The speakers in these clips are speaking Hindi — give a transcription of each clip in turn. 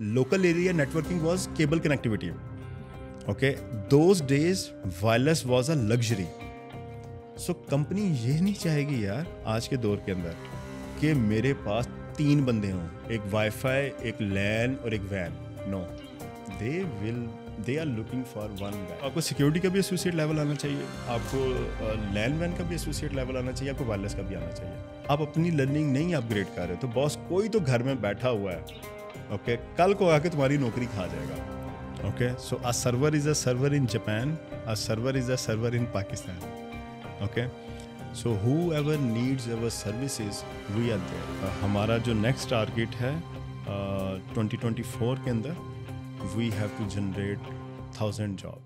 Local area networking was cable connectivity okay those days wireless was a luxury so company ये नहीं चाहेगी यार आज के दौर के अंदर कि मेरे पास तीन बंदे हों एक वाईफाई एक लैन और एक वैन no they will they are looking for one van आपको सिक्योरिटी का भी एसोसिएट लेवल आना चाहिए आपको लैंड वैन का भी एसोसिएट लेवल आना चाहिए आपको वायरलेस का भी आना चाहिए आप अपनी लर्निंग नहीं अपग्रेड कर रहे तो बॉस कोई तो घर में बैठा हुआ है ओके okay? कल को आके तुम्हारी नौकरी खा जाएगा okay so a server is a server in Japan a server is a server in Pakistan okay so whoever needs ever services we are there हमारा जो नेक्स्ट टारगेट है ट्वेंटी ट्वेंटी फोर के अंदर we have to generate thousand job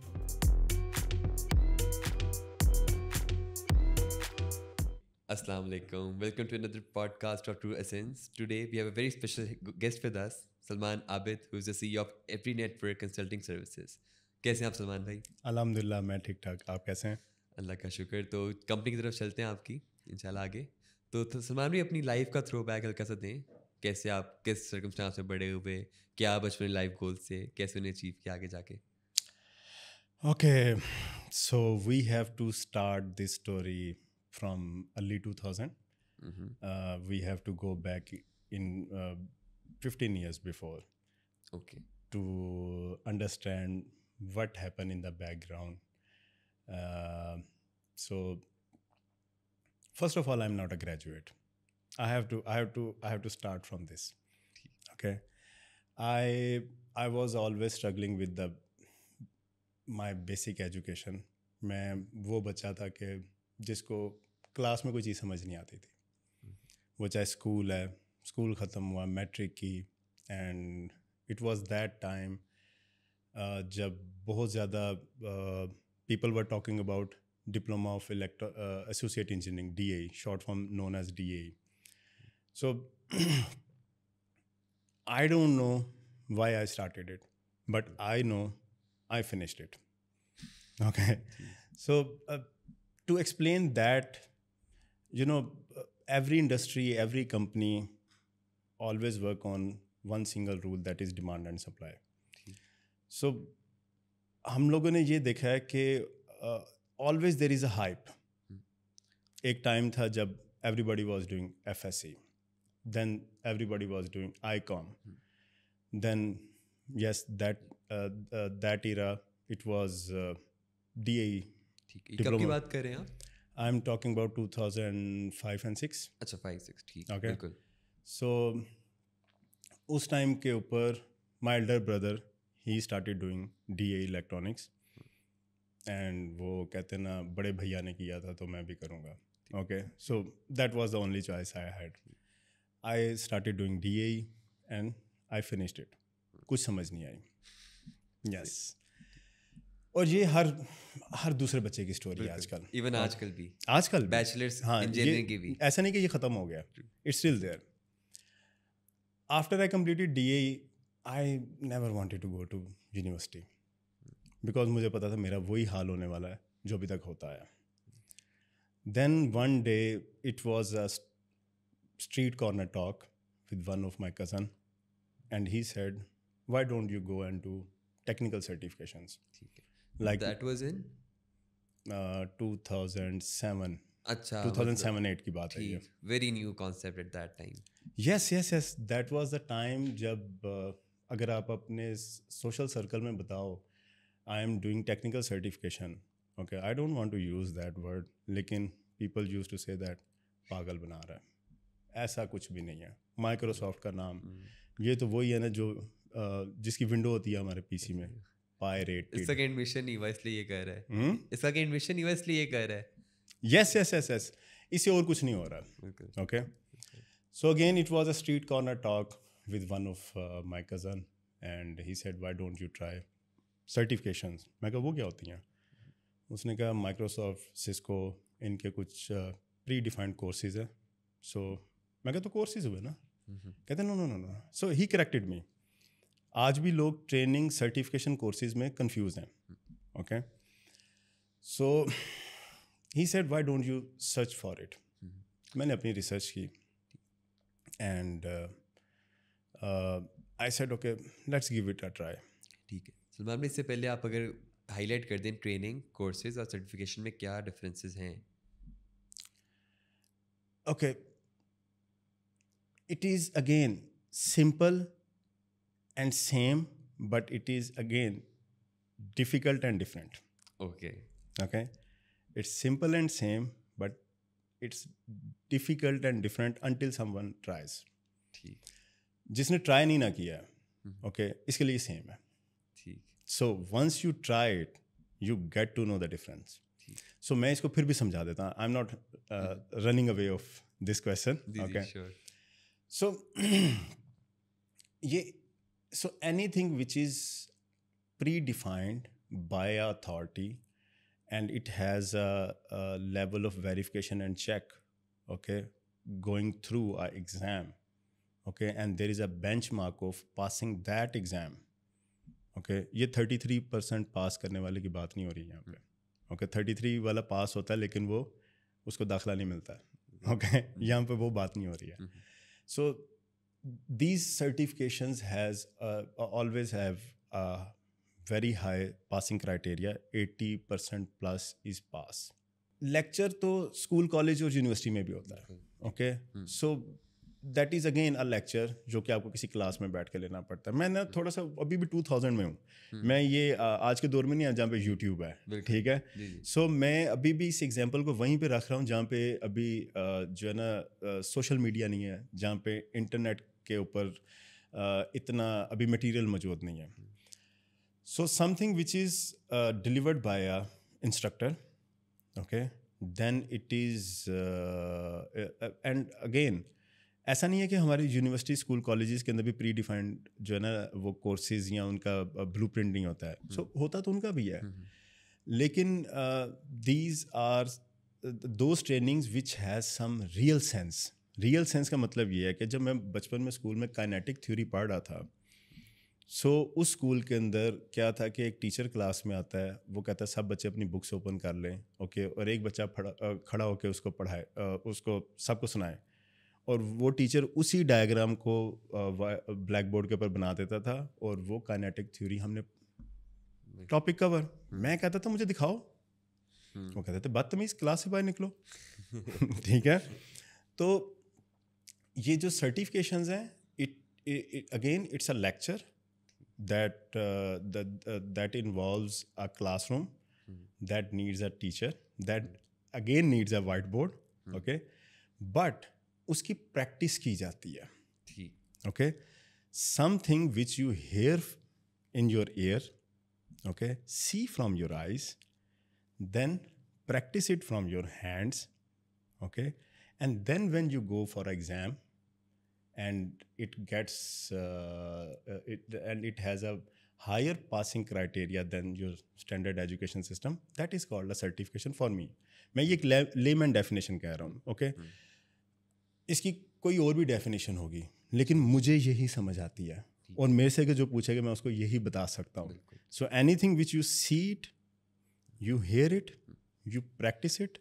Assalamu alaikum. Welcome to another podcast of True Essence. Today we have a very special guest with us. Salman Abid who is the CEO of every network consulting services कैसे हैं आप सलमान भाई अल्हम्दुलिल्लाह मैं ठीक ठाक आप कैसे हैं अल्लाह का शुक्र तो कंपनी की तरफ चलते हैं आपकी इंशाल्लाह आगे तो, तो सलमान भाई अपनी लाइफ का थ्रो बैक हल्का सा दें कैसे आप किस सर्कमस्टांस में बड़े हुए क्या बचपन लाइफ गोल से कैसे उन्हें अचीव किया आगे जाके okay so we have to start this story from early two thousand we have to go back in 15 years before okay to understand what happened in the background uh, so first of all i'm not a graduate i have to i have to i have to start from this okay i i was always struggling with the my basic education मैं वो बच्चा था कि जिसको क्लास में कोई चीज़ समझ नहीं आती थी वो चाहे स्कूल है स्कूल ख़त्म हुआ मैट्रिक की and it was that time जब बहुत ज़्यादा people were talking about diploma of electro associate engineering D A short form known as D A so I don't know why I started it, but I know I finished it. Okay. So, uh, to explain that, you know, uh, every industry, every company always work on one single rule that is demand and supply so हम लोगों ने ये देखा है कि always there is a hype hmm. एक टाइम था जब everybody was doing F S C then everybody was doing I com then yes that that era it was D A कब बात कर रहे हैं I am talking about 2005 and 6 अच्छा 5 6 ठीक बिल्कुल सो so, उस टाइम के ऊपर my elder brother he started doing D A electronics and वो कहते ना बड़े भैया ने किया था तो मैं भी करूँगा okay so that was the only choice I had I started doing D A and I finished it कुछ समझ नहीं आई यस yes. और ये हर हर दूसरे बच्चे की स्टोरी है आजकल इवन हाँ। आजकल भी आजकल बैचलर्स हाँ इंजीनियरिंग की भी ऐसा नहीं कि ये खत्म हो गया it's still there after I completed DAE, I never wanted to go to university because मुझे पता था मेरा वही हाल होने वाला है जो अभी तक होता है then one day it was a street corner talk with one of my cousin and he said why don't you go and to technical certifications ठीक है लाइक दैट वाज इन 2007 अच्छा 2007 मतलब 8 की बात है ये very new concept at that time yes yes yes that was the time जब अगर आप अपने सोशल सर्कल में बताओ I am doing technical certification okay I don't want to use that word लेकिन people use to say that पागल बना रहा है ऐसा कुछ भी नहीं है माइक्रोसॉफ्ट का नाम hmm. ये तो वही है ना जो जिसकी विंडो होती है हमारे पीसी में पायरेट इसका एडमिशन इसलिए ये कह रहा है hmm? इसका एडमिशन इसलिए ये कह रहा है यस यस यस यस इससे और कुछ नहीं हो रहा okay so again it was a street corner talk with one of my cousin and he said why don't you try certification मैं कहा वो क्या होती हैं उसने कहा माइक्रोसॉफ्ट सिस्को इनके कुछ प्री डिफाइंड कोर्सेज हैं सो मैं कहता तो कोर्सेज हुए ना हम्म। कहते no no no no so he corrected me आज भी लोग ट्रेनिंग सर्टिफिकेशन कोर्सेज में कन्फ्यूज हैं okay so he said why don't you search for it मैंने अपनी रिसर्च की and I said okay let's give it a try ठीक है सलमान भाई इससे पहले आप अगर हाईलाइट कर दें ट्रेनिंग कोर्सेज और सर्टिफिकेशन में क्या डिफरेंसेस हैं okay it is again simple and same but it is again difficult and different okay okay it's simple and same but it's difficult and different until someone tries जिसने ट्राई नहीं ना किया है ओके इसके लिए सेम है so once you try it you get to know the difference so मैं इसको फिर भी समझा देता I am not running away of this question okay so ये so anything which is predefined by authority and it has a, a level of verification and check okay going through a exam okay and there is a benchmark of passing that exam okay okay, ये 33 परसेंट पास करने वाले की बात नहीं हो रही है यहाँ पे ओके थर्टी थ्री वाला पास होता है लेकिन वो उसको दाखला नहीं मिलता है ओके okay? यहाँ पे वो बात नहीं हो रही है so these certifications has always have very high passing criteria criteria percent plus is pass lecture तो स्कूल कॉलेज और यूनिवर्सिटी में भी होता है okay so that is again a lecture जो कि आपको किसी क्लास में बैठ के लेना पड़ता है मैं ना hmm. थोड़ा सा अभी भी टू थाउजेंड में हूँ hmm. मैं ये आज के दौर में नहीं है जहाँ पे यूट्यूब है ठीक है सो so, मैं अभी भी इस एग्जाम्पल को वहीं पे रख रहा हूँ जहाँ पे अभी जो है ना सोशल मीडिया नहीं है जहाँ पे इंटरनेट के ऊपर इतना अभी मटेरियल मौजूद नहीं है hmm. So something which is delivered by a instructor okay then it is and again ऐसा नहीं है कि हमारे यूनिवर्सिटी स्कूल कॉलेजेस के अंदर भी प्री डिफाइंड जो है ना वो कोर्सेज या उनका ब्लू uh, प्रिंट नहीं होता है सो hmm. so, हम्म। होता तो उनका भी है hmm. लेकिन these are two trainings which has some real sense real sense का मतलब ये है कि जब मैं बचपन में स्कूल में काइनेटिक थ्योरी पढ़ रहा था सो so, उस स्कूल के अंदर क्या था कि एक टीचर क्लास में आता है वो कहता है सब बच्चे अपनी बुक्स ओपन कर लें ओके और एक बच्चा खड़ा होकर उसको पढ़ाए उसको सबको सुनाए और वो टीचर उसी डायग्राम को ब्लैक बोर्ड के ऊपर बना देता था और वो काइनेटिक थ्योरी हमने टॉपिक कवर मैं कहता था मुझे दिखाओ हम्म। वो कहते थे इस क्लास से बाहर निकलो ठीक है तो ये जो सर्टिफिकेशंस हैं it again it's a lecture that uh, that uh, that involves a classroom hmm. that needs a teacher that hmm. again needs a whiteboard hmm. okay but uski practice ki jati hai okay something which you hear in your ear okay see from your eyes then practice it from your hands okay and then when you go for exam and it gets uh, uh, it and it has a higher passing criteria than your standard education system that is called a certification for me मैं ये एक लेमैन डेफिनेशन कह रहा हूँ ओके okay? Hmm. इसकी कोई और भी डेफिनेशन होगी लेकिन मुझे यही समझ आती है और मेरे से जो पूछेगा मैं उसको यही बता सकता हूँ so anything which you see it you hear it you practise it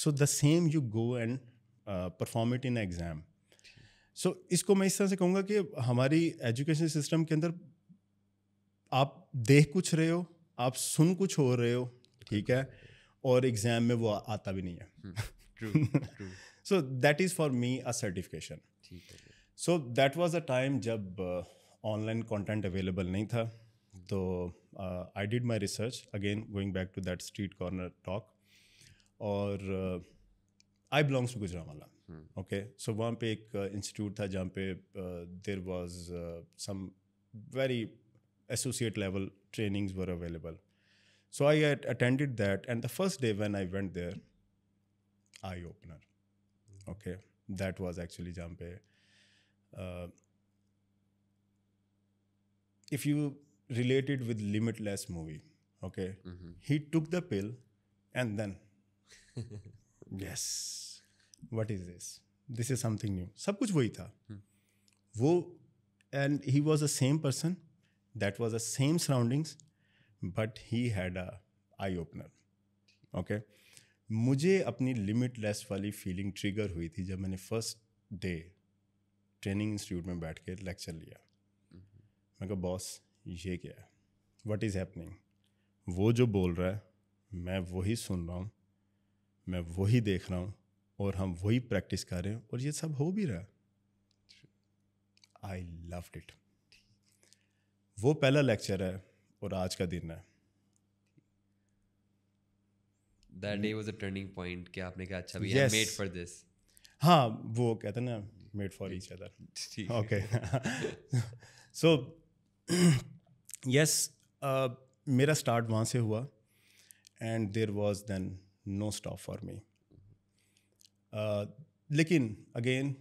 so the same you go and perform it in exam so so, इसको मैं इस तरह से कहूँगा कि हमारी एजुकेशन सिस्टम के अंदर आप देख कुछ रहे हो आप सुन कुछ हो रहे हो ठीक है और एग्जाम में वो आता भी नहीं है so that is for me a certification so that was a time जब ऑनलाइन कॉन्टेंट अवेलेबल नहीं था तो I did my research again going back to that street corner talk और uh, आई बिलोंग्स टू वाला ओके सो वहाँ पे एक इंस्टीट्यूट uh, था जहाँ पे there was some very associate level trainings were available so I attended that and the first day when I went there eye opener okay that was actually जहाँ पे if you related with limitless movie okay he took the pill and then yes what is this this is something new सब कुछ वही था hmm. वो and he was a same person that was a same surroundings but he had a eye opener okay मुझे अपनी लिमिटलेस वाली फीलिंग ट्रिगर हुई थी जब मैंने फर्स्ट डे ट्रेनिंग इंस्टीट्यूट में बैठ के लेक्चर लिया मैं कहा बॉस ये क्या है वट इज़ हैपनिंग वो जो बोल रहा है मैं वही सुन रहा हूँ मैं वही देख रहा हूँ और हम वही प्रैक्टिस कर रहे हैं और ये सब हो भी रहा है आई लव इट वो पहला लेक्चर है और आज का दिन है टर्निंग पॉइंट कि आपने कहा अच्छा भैया मेड फॉर दिस हाँ वो कहते ना made for each other okay so yes मेरा स्टार्ट वहाँ से हुआ and there was then no stop for me लेकिन अगेन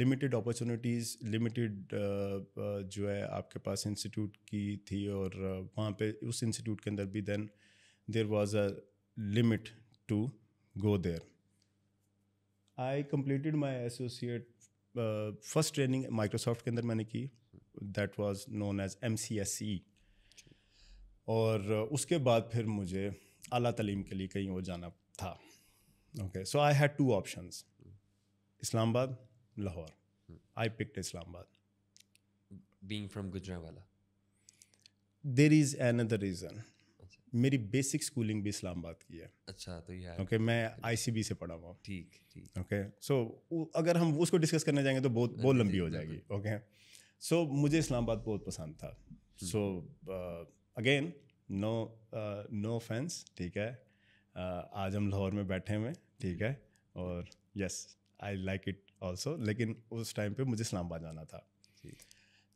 लिमिटेड अपॉर्चुनिटीज़ लिमिटेड जो है आपके पास इंस्टीट्यूट की थी और uh, वहाँ पे उस इंस्टीट्यूट के अंदर भी then there was a limit to go there I completed my associate first training Microsoft के अंदर मैंने की that was known as M C S E और uh, उसके बाद फिर मुझे अला तलीम के लिए कहीं और जाना था okay so I had two options Islamabad Lahore I pick Islamabad being from वाला देर इज़ अनदर रीज़न मेरी बेसिक स्कूलिंग भी इस्लामाबाद की है अच्छा तो यार ओके okay, मैं आईसीबी से पढ़ा हुआ ठीक ठीक ओके सो अगर हम उसको डिस्कस करने जाएंगे तो बहुत बहुत लंबी हो जाएगी ओके सो okay? so, मुझे इस्लामाबाद बहुत पसंद था so hmm. Again so, uh, no no offense ठीक है uh, आज हम लाहौर में बैठे हुए ठीक है और yes I like it also लेकिन उस टाइम पे मुझे इस्लामाबाद जाना था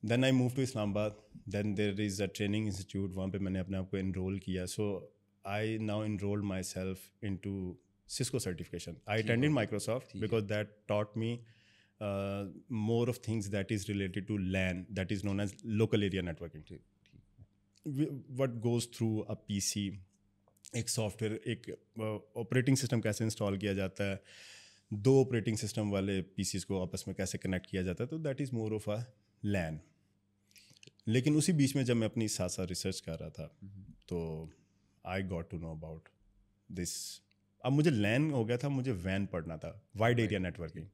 then I move to Islamabad then there is a training institute वहाँ पे मैंने अपने आप को इनरोल किया so I now enroll myself into Cisco certification I attend in Microsoft because that taught me more of things that is related to LAN that is known as local area networking ठीक what goes through a P C एक सॉफ्टवेयर एक ऑपरेटिंग uh, सिस्टम कैसे इंस्टॉल किया जाता है दो ऑपरेटिंग सिस्टम वाले पीसीज को आपस में कैसे कनेक्ट किया जाता है तो that is more of a LAN लेकिन उसी बीच में जब मैं अपनी साथ साथ रिसर्च कर रहा था हम्म। तो I got to know about this अब मुझे लैन हो गया था मुझे वैन पढ़ना था wide area networking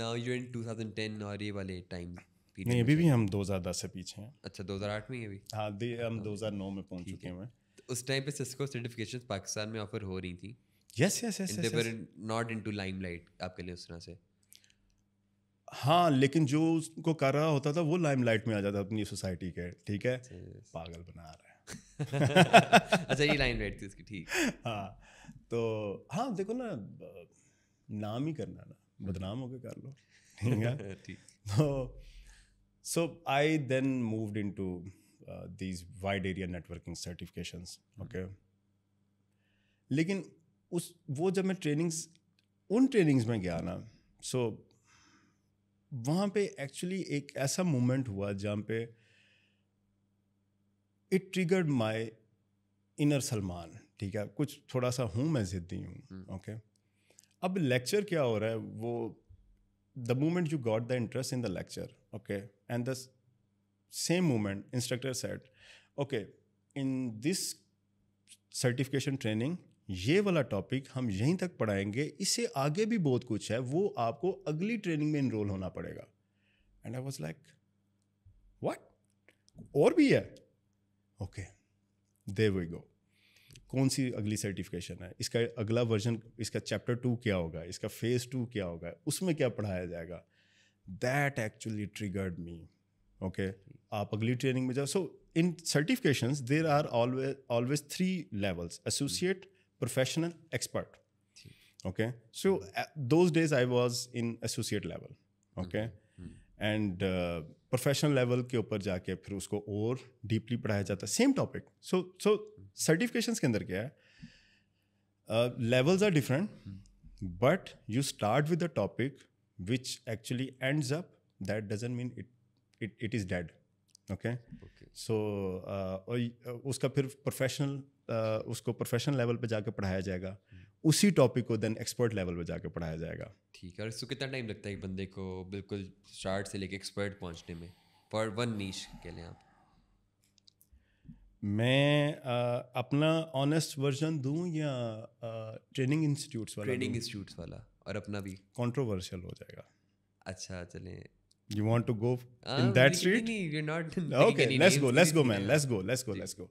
now you in 2010 और ये वाले टाइम नहीं अभी भी हम 2010 से पीछे हैं अच्छा 2008 में ये भी हाँ दे हाँ, हम 2009 में पहुंच चुके हैं तो उस टाइम पे सिस्को सर्टिफिकेशन पाकिस्तान में ऑफर हो रही थी yes yes yes they were not into limelight आपके लिए उस तरह से हाँ लेकिन जो उसको कर रहा होता था वो लाइमलाइट में आ जाता अपनी सोसाइटी के ठीक है पागल बना रहा है अच्छा ये लाइन रेड थी उसकी ठीक हाँ तो हाँ देखो ना नाम ही करना ना बदनाम होकर कर लो ठीक है तो So I then moved into uh, these wide area networking certifications. Okay hmm. okay? लेकिन उस वो जब मैं ट्रेनिंग्स उन ट्रेनिंग्स में गया ना सो so, वहाँ पे एक्चुअली एक ऐसा मोमेंट हुआ जहाँ पे it triggered my inner Salman ठीक है कुछ थोड़ा सा हूँ मैं ज़िद्दी हूँ ओके hmm. अब लेक्चर क्या हो रहा है वो the moment you got the interest in the lecture okay and the same moment instructor said okay in this certification training ये वाला टॉपिक हम यहीं तक पढ़ाएंगे इससे आगे भी बहुत कुछ है वो आपको अगली ट्रेनिंग में इनरोल होना पड़ेगा and I was like what और भी है ओके दे वी गो कौन सी अगली सर्टिफिकेशन है इसका अगला वर्जन इसका चैप्टर टू क्या होगा इसका फेज़ टू क्या होगा उसमें क्या पढ़ाया जाएगा that actually triggered me okay आप अगली ट्रेनिंग में जाओ so in certification there are always always three levels associate professional expert okay so दो days I was in associate level okay and professional level के ऊपर जाके फिर उसको और डीपली पढ़ाया जाता है same topic so so certification के अंदर क्या है levels are different but you start with the topic which actually ends up, that doesn't mean it it, it is dead. okay, okay so uh, uska फिर professional uh, usko professional level pe जाके पढ़ाया जाएगा हम्म। उसी टॉपिक को देन एक्सपर्ट लेवल पे जाके पढ़ाया जाएगा ठीक है और इसको कितना टाइम लगता है एक बंदे को बिल्कुल स्टार्ट से लेके एक्सपर्ट पहुंचने में पर वन नीच कह लें आप मैं आ, uh, अपना ऑनेस्ट वर्जन दूं या आ, ट्रेनिंग इंस्टीट्यूट्स वाला ट्रेनिंग इंस्टीट्यूट्स वाला और अपना भी कंट्रोवर्शियल हो जाएगा अच्छा चले you want to go in that street street? नहीं, you're not okay, let's go let's go, man, let's go let's go let's go.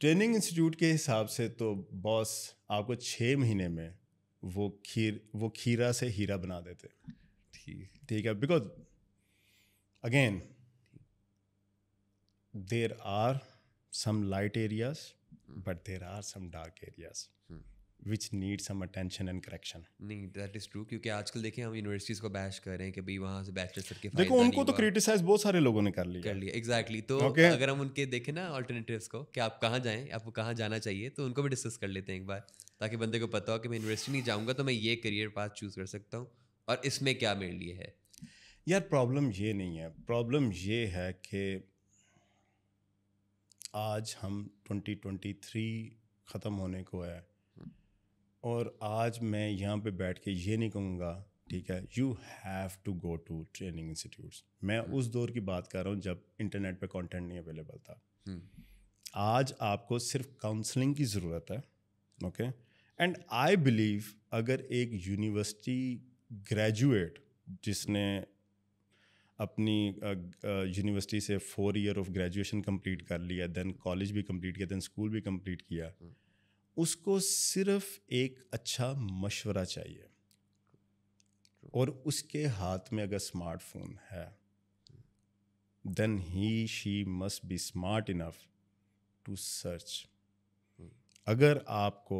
Training institute के हिसाब से तो बॉस आपको छः महीने में वो खीर वो खीरा से हीरा बना देते ठीक ठीक है because again there are some light areas but there are some dark areas which need some attention and correction नहीं दैट इज ट्रू क्योंकि आजकल देखें हम यूनिवर्सिटीज़ को बैश कर रहे हैं कि भाई वहाँ से बैचलर सर्टिफिकेट देखो उनको तो क्रिटिसाइज बहुत सारे लोगों ने कर लिया कर लिया एग्जैक्टली exactly. तो okay. अगर हम उनके देखें ना ऑल्टरनेटिव को कि आप कहाँ जाएँ आपको कहाँ जाना चाहिए तो उनको भी डिस्कस कर लेते हैं एक बार ताकि बंदे को पता हो कि मैं यूनिवर्सिटी नहीं जाऊँगा तो मैं ये करियर पाथ चूज़ कर सकता हूँ और इसमें क्या मेरे लिए है यार प्रॉब्लम ये नहीं है प्रॉब्लम ये है कि आज हम 2023 ख़त्म होने को है और आज मैं यहाँ पे बैठ के ये नहीं कहूँगा ठीक है you have to go to training institutes मैं हम्म। उस दौर की बात कर रहा हूँ जब इंटरनेट पे कंटेंट नहीं अवेलेबल था हम्म। आज आपको सिर्फ काउंसलिंग की ज़रूरत है ओके एंड आई बिलीव अगर एक यूनिवर्सिटी ग्रेजुएट जिसने अपनी यूनिवर्सिटी से four year of graduation complete कर लिया देन कॉलेज भी कंप्लीट किया देन स्कूल भी कंप्लीट किया hmm. उसको सिर्फ एक अच्छा मशवरा चाहिए और उसके हाथ में अगर स्मार्टफोन है then he she must be smart enough to search अगर आपको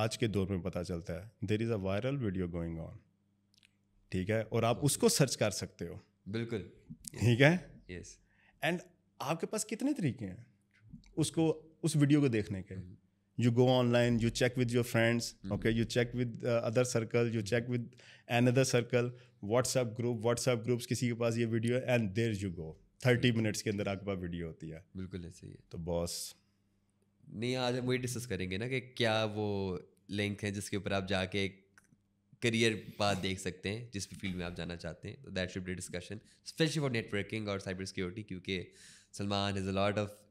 आज के दौर में पता चलता है there is a viral video going on ठीक है और आप उसको सर्च कर सकते हो बिल्कुल ठीक है यस एंड आपके पास कितने तरीके हैं उसको उस वीडियो को देखने के hmm. you go online you check with your friends mm -hmm. okay you check with uh, other circle you check with another circle whatsapp group whatsapp groups किसी के पास ये वीडियो है and there you go thirty minutes के अंदर आपके पास वीडियो होती है बिल्कुल ऐसे ही है तो बॉस नहीं आज हम वही डिस्कस करेंगे ना कि क्या वो लिंक है जिसके ऊपर आप जाके एक करियर पाथ देख सकते हैं जिस भी फील्ड में आप जाना चाहते हैं that should be discussion specially for networking और साइबर सिक्योरिटी क्योंकि Salman is a lot of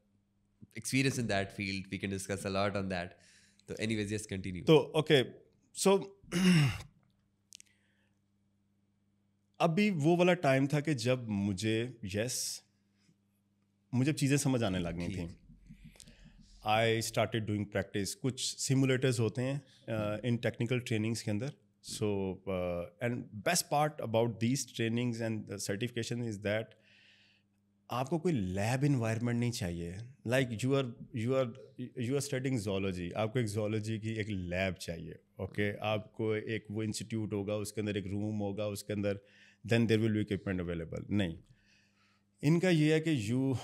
experience in that field. We can discuss a lot on that. So, anyways, just continue. So, okay. So, अभी वो वाला टाइम था कि जब मुझे यस yes, मुझे चीज़ें समझ आने लग गई थी आई स्टार्टेड डूइंग प्रैक्टिस कुछ सिमुलेटर्स होते हैं इन टेक्निकल ट्रेनिंग्स के अंदर so and best part about these trainings and certification is that आपको कोई लैब इन्वायरमेंट नहीं चाहिए like you are you are you are studying zoology आपको एक जोलॉजी की एक लैब चाहिए ओके okay? आपको एक वो इंस्टीट्यूट होगा उसके अंदर एक रूम होगा उसके अंदर देन देर विल भी इक्विपमेंट अवेलेबल नहीं इनका ये है कि you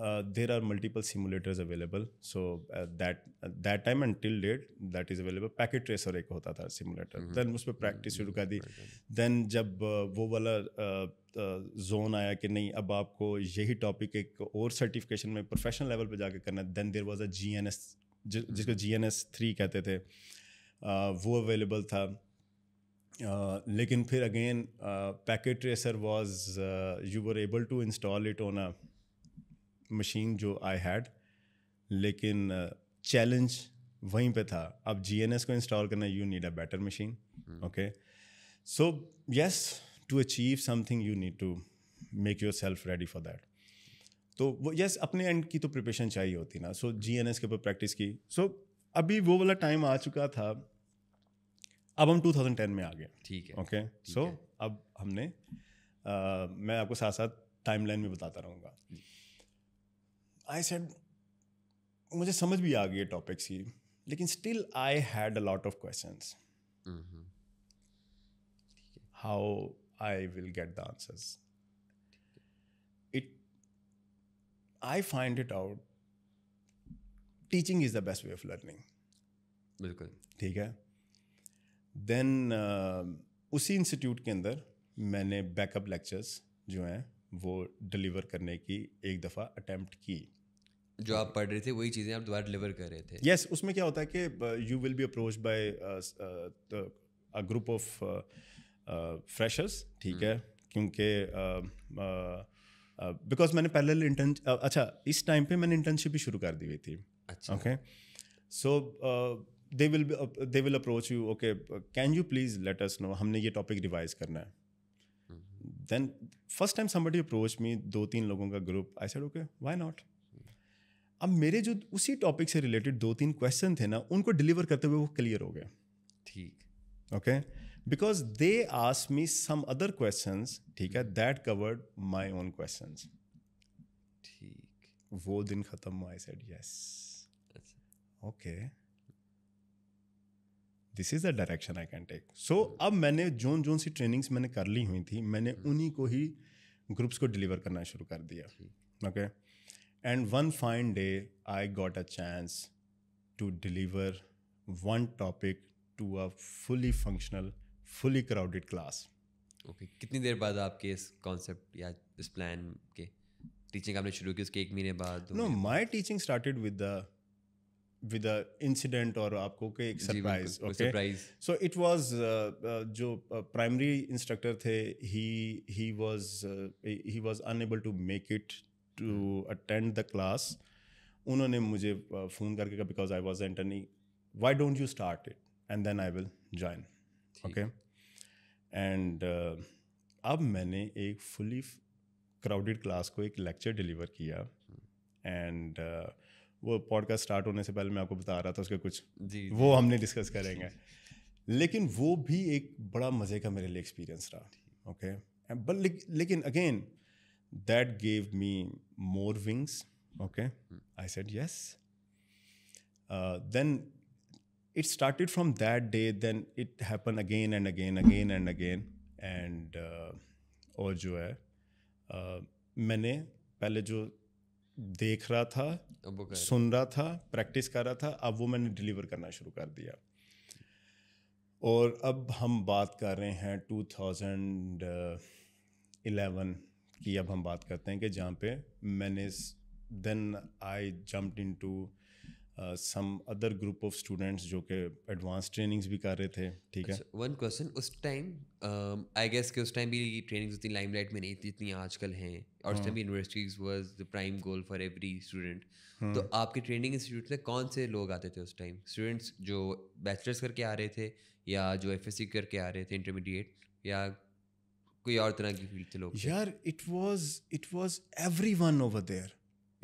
uh, there are multiple simulators available. So uh, that uh, that time until date that is available. Packet tracer एक होता था simulator. Mm-hmm. Then उस पर प्रैक्टिस शुरू कर दी. Then जब uh, वो वाला जोन uh, uh, आया कि नहीं अब आपको यही टॉपिक एक और सर्टिफिकेशन में प्रोफेशनल लेवल पे जाकर करना then there was a G N S जिसको जी एन एस थ्री कहते थे वो अवेलेबल था Uh, लेकिन फिर again packet tracer was you were able to install it on a machine जो आई हैड लेकिन चैलेंज वहीं पे था अब जी को इंस्टॉल करना you need a better machine okay so yes to achieve something you need to make yourself ready for that तो वो यस अपने एंड की तो प्रिपरेशन चाहिए होती ना सो जी एन एस के ऊपर प्रैक्टिस की सो so, अभी वो वाला टाइम आ चुका था अब हम 2010 में आ गए ठीक है ओके okay? सो so, अब हमने आ, मैं आपको साथ साथ टाइमलाइन में बताता रहूँगा hmm. आई सेड मुझे समझ भी आ गई है टॉपिक्स की लेकिन still I had a lot of question how I will get the answers it I find it out teaching is the best way of learning बिल्कुल ठीक है देन uh, उसी इंस्टीट्यूट के अंदर मैंने बैकअप लेक्चर्स जो हैं वो डिलीवर करने की एक दफ़ा अटैम्प्ट की जो आप पढ़ रहे थे वही चीज़ें आप दोबारा डिलीवर कर रहे थे यस yes, उसमें क्या होता है कि you will be approach by a group of freshers ठीक है hmm. क्योंकि बिकॉज uh, uh, uh मैंने पैरेलल इंटर्न uh, अच्छा इस टाइम पे मैंने इंटर्नशिप भी शुरू कर दी हुई थी okay so they will they will approach you okay can you please let us know हमने ये टॉपिक रिवाइज करना है then first time somebody approach me दो तीन लोगों का group I said okay why not अब मेरे जो उसी टॉपिक से रिलेटेड दो तीन क्वेश्चन थे ना उनको डिलीवर करते हुए वो क्लियर हो गए ठीक okay because they ask me some other question ठीक है that covered my own question ठीक वो दिन खत्म हुआ I said yes okay this is the direction I can take so अब मैंने जोन जोन सी ट्रेनिंग्स मैंने कर ली हुई थी मैंने hmm. उन्हीं को ही ग्रुप्स को डिलीवर करना शुरू कर दिया okay and one fine day I got a chance to deliver one topic to a fully functional fully crowded class okay कितनी देर बाद आपके इस कॉन्सेप्ट या इस प्लान के टीचिंग आपने शुरू की उसके एक महीने बाद no my teaching started with the with incident और आपको के एक surprise okay so it was जो प्राइमरी uh, इंस्ट्रक्टर थे he he was he was unable to make it to attend the class उन्होंने मुझे फोन uh, करके कहा because I was Antony why don't you start it and then I will join okay and अब मैंने एक फुली क्राउडिड क्लास को एक लेक्चर डिलीवर किया एंड hmm. वो पॉडकास्ट स्टार्ट होने से पहले मैं आपको बता रहा था उसके कुछ जी वो हमने डिस्कस करेंगे लेकिन वो भी एक बड़ा मज़े का मेरे लिए एक्सपीरियंस रहा ओके बट लेकिन again that gave me more wings okay I said yes then it started from that day then it happen again and again again and again and और जो है uh, मैंने पहले जो देख रहा था सुन रहा था प्रैक्टिस कर रहा था अब वो मैंने डिलीवर करना शुरू कर दिया और अब हम बात कर रहे हैं 2011 की अब हम बात करते हैं कि जहाँ पे मैंने then I jump into some other group of students जो कि एडवांस ट्रेनिंग्स भी कर रहे थे ठीक है वन अच्छा, क्वेश्चन उस टाइम आई गेस के उस टाइम भी ट्रेनिंग्स उतनी लाइमलाइट में नहीं थी जितनी आजकल हैं और उस टाइम हाँ। भी universities was the prime goal for every student तो आपके ट्रेनिंग इंस्टीट्यूट से कौन से लोग आते थे उस टाइम स्टूडेंट्स जो बैचलर्स करके आ रहे थे या जो एफ करके आ रहे थे इंटरमीडिएट या कोई और तरह की फील्ड थे लोग यार it was it was everyone over there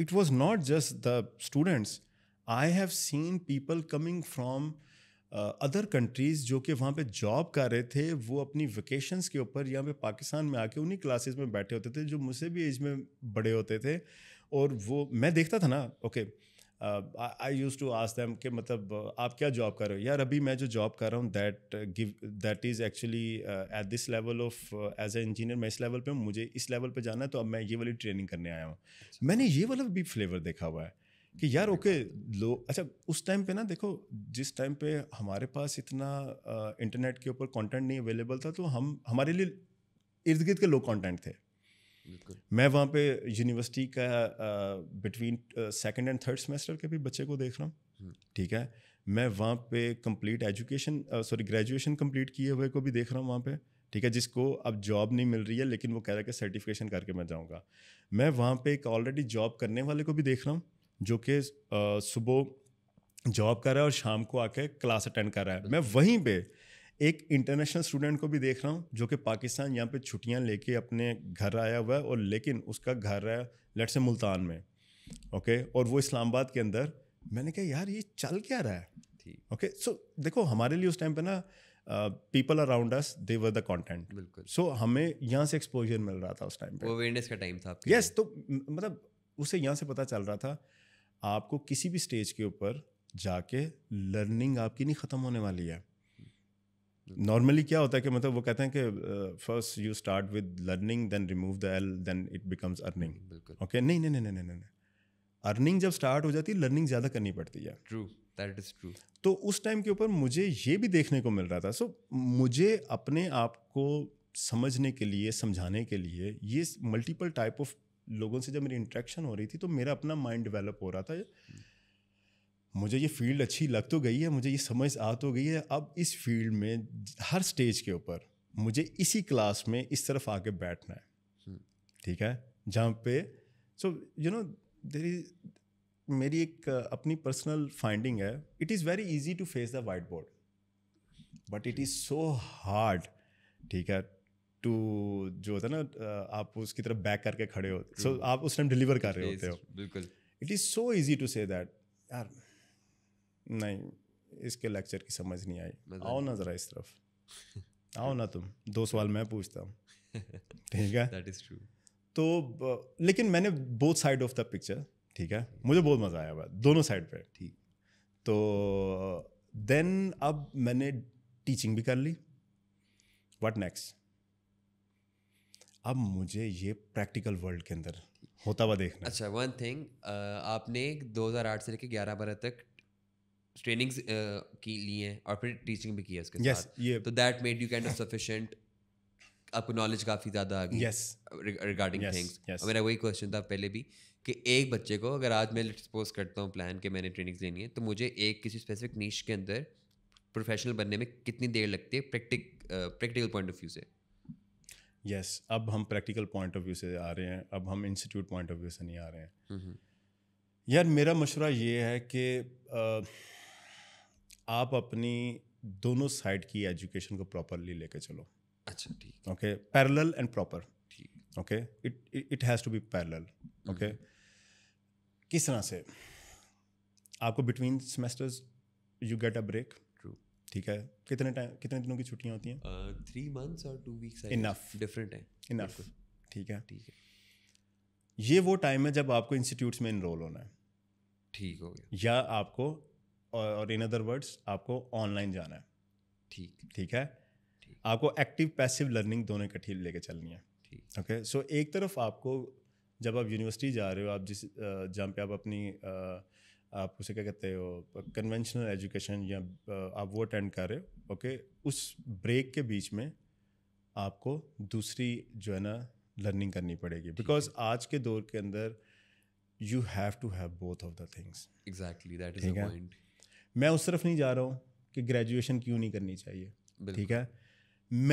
it was not just the students I have seen people coming from other countries जो कि वहाँ पे जॉब कर रहे थे वो अपनी वेकेशंस के ऊपर यहाँ पे पाकिस्तान में आके उन्हीं क्लासेस में बैठे होते थे जो मुझसे भी एज में बड़े होते थे और वो मैं देखता था ना okay I use to asked them कि मतलब uh, आप क्या जॉब कर रहे हो यार अभी मैं जो जॉब कर रहा हूँ that give that is actually at this level of age a engineer मैं इस लेवल पर मुझे इस लेवल पर जाना है तो अब मैं ये वाली ट्रेनिंग करने आया हूँ अच्छा। मैंने ये वाला भी फ्लेवर देखा हुआ है कि यार ओके लो अच्छा उस टाइम पे ना देखो जिस टाइम पे हमारे पास इतना इंटरनेट के ऊपर कंटेंट नहीं अवेलेबल था तो हम हमारे लिए इर्द गिर्द के लोग कंटेंट थे मैं वहाँ पे यूनिवर्सिटी का between second and third semester के भी बच्चे को देख रहा हूँ हम्म। ठीक है मैं वहाँ पे complete education sorry graduation complete किए हुए को भी देख रहा हूँ वहाँ पे ठीक है जिसको अब जॉब नहीं मिल रही है लेकिन वो कह रहा है कि सर्टिफिकेशन करके मैं जाऊँगा मैं वहाँ पे एक ऑलरेडी जॉब करने वाले को भी देख रहा हूँ जो कि सुबह जॉब कर रहा है और शाम को आके क्लास अटेंड कर रहा है मैं वहीं पे एक इंटरनेशनल स्टूडेंट को भी देख रहा हूँ जो कि पाकिस्तान यहाँ पे छुट्टियाँ लेके अपने घर आया हुआ है और लेकिन उसका घर है लेट से मुल्तान में ओके और वो इस्लामाबाद के अंदर मैंने कहा यार ये चल क्या रहा है ठीक ओके सो देखो हमारे लिए उस टाइम पे ना people around us they were the content बिल्कुल सो so, हमें यहाँ से एक्सपोजर मिल रहा था उस टाइम पे अवेयरनेस का टाइम था यस तो मतलब उसे यहाँ से पता चल रहा था आपको किसी भी स्टेज के ऊपर जाके लर्निंग आपकी नहीं ख़त्म होने वाली है नॉर्मली क्या होता है कि मतलब वो कहते हैं कि first you start with learning then remove the L then it becomes earning okay नहीं नहीं नहीं नहीं नहीं अर्निंग जब स्टार्ट हो जाती है लर्निंग ज़्यादा करनी पड़ती है ट्रू दैट इज़ ट्रू तो उस टाइम के ऊपर मुझे ये भी देखने को मिल रहा था सो so, मुझे अपने आप को समझने के लिए समझाने के लिए ये मल्टीपल टाइप ऑफ लोगों से जब मेरी इंट्रैक्शन हो रही थी तो मेरा अपना माइंड डेवलप हो रहा था मुझे ये फील्ड अच्छी लग तो गई है मुझे ये समझ आ तो गई है अब इस फील्ड में हर स्टेज के ऊपर मुझे इसी क्लास में इस तरफ आके बैठना है हम्म। ठीक है जहाँ पे so you know there is मेरी एक अपनी पर्सनल फाइंडिंग है it is very easy to face the white board but it is so hard ठीक है टू जो होता है ना आप उसकी तरफ बैक करके खड़े हो सो so, आप उस टाइम डिलीवर कर रहे होते हो बिल्कुल it is so easy to say that यार नहीं इसके लेक्चर की समझ नहीं आई आओ ना ज़रा इस तरफ आओ ना तुम दो सवाल मैं पूछता हूँ ठीक है दैट इज़ ट्रू तो लेकिन मैंने both side of the picture ठीक है मुझे बहुत मज़ा आया हुआ दोनों साइड पे ठीक तो देन अब मैंने टीचिंग भी कर ली वट नेक्स्ट अब मुझे ये प्रैक्टिकल वर्ल्ड के अंदर होता हुआ देखना अच्छा वन थिंग आपने 2008 से लेकर 11 बारह तक ट्रेनिंग्स की ली हैं और फिर टीचिंग भी है उसके yes, साथ ये तो that made you kind of sufficient आपको नॉलेज काफ़ी ज़्यादा आ गई yes, रिगार्डिंग थिंग्स yes, मेरा वही क्वेश्चन था पहले भी कि एक बच्चे को अगर आज मैं सपोज करता हूँ प्लान कि मैंने ट्रेनिंग्स लेनी है तो मुझे एक किसी स्पेसिफिक नीच के अंदर प्रोफेशनल बनने में कितनी देर लगती है प्रैक्टिक प्रैक्टिकल पॉइंट ऑफ व्यू से यस yes, अब हम प्रैक्टिकल पॉइंट ऑफ व्यू से आ रहे हैं अब हम इंस्टीट्यूट पॉइंट ऑफ व्यू से नहीं आ रहे हैं यार मेरा मशवरा ये है कि आप अपनी दोनों साइड की एजुकेशन को प्रॉपरली लेके चलो अच्छा ठीक ओके पैरेलल एंड प्रॉपर ठीक okay it it has to be parallel okay किस तरह से आपको between semesters you get a break ठीक है कितने टाइम कितने दिनों की छुट्टियाँ होती हैं थ्री मंथ्स और टू वीक्स इनफ डिफरेंट है इनफ ठीक है ठीक है ये वो टाइम है जब आपको इंस्टीट्यूट्स में इनरोल होना है ठीक हो गया या आपको और इन अदर वर्ड्स आपको ऑनलाइन जाना है ठीक ठीक है थीक. आपको एक्टिव पैसिव लर्निंग दोनों इकट्ठी लेके चलनी है ठीक ओके सो एक तरफ आपको जब आप यूनिवर्सिटी जा रहे हो आप जिस जहाँ पे आप अपनी आप उसे क्या कहते हो कन्वेंशनल एजुकेशन या आप वो अटेंड कर रहे हो ओके उस ब्रेक के बीच में आपको दूसरी जो है ना लर्निंग करनी पड़ेगी बिकॉज आज के दौर के अंदर you have to have both of the things exactly that is point मैं उस तरफ नहीं जा रहा हूँ कि ग्रेजुएशन क्यों नहीं करनी चाहिए ठीक है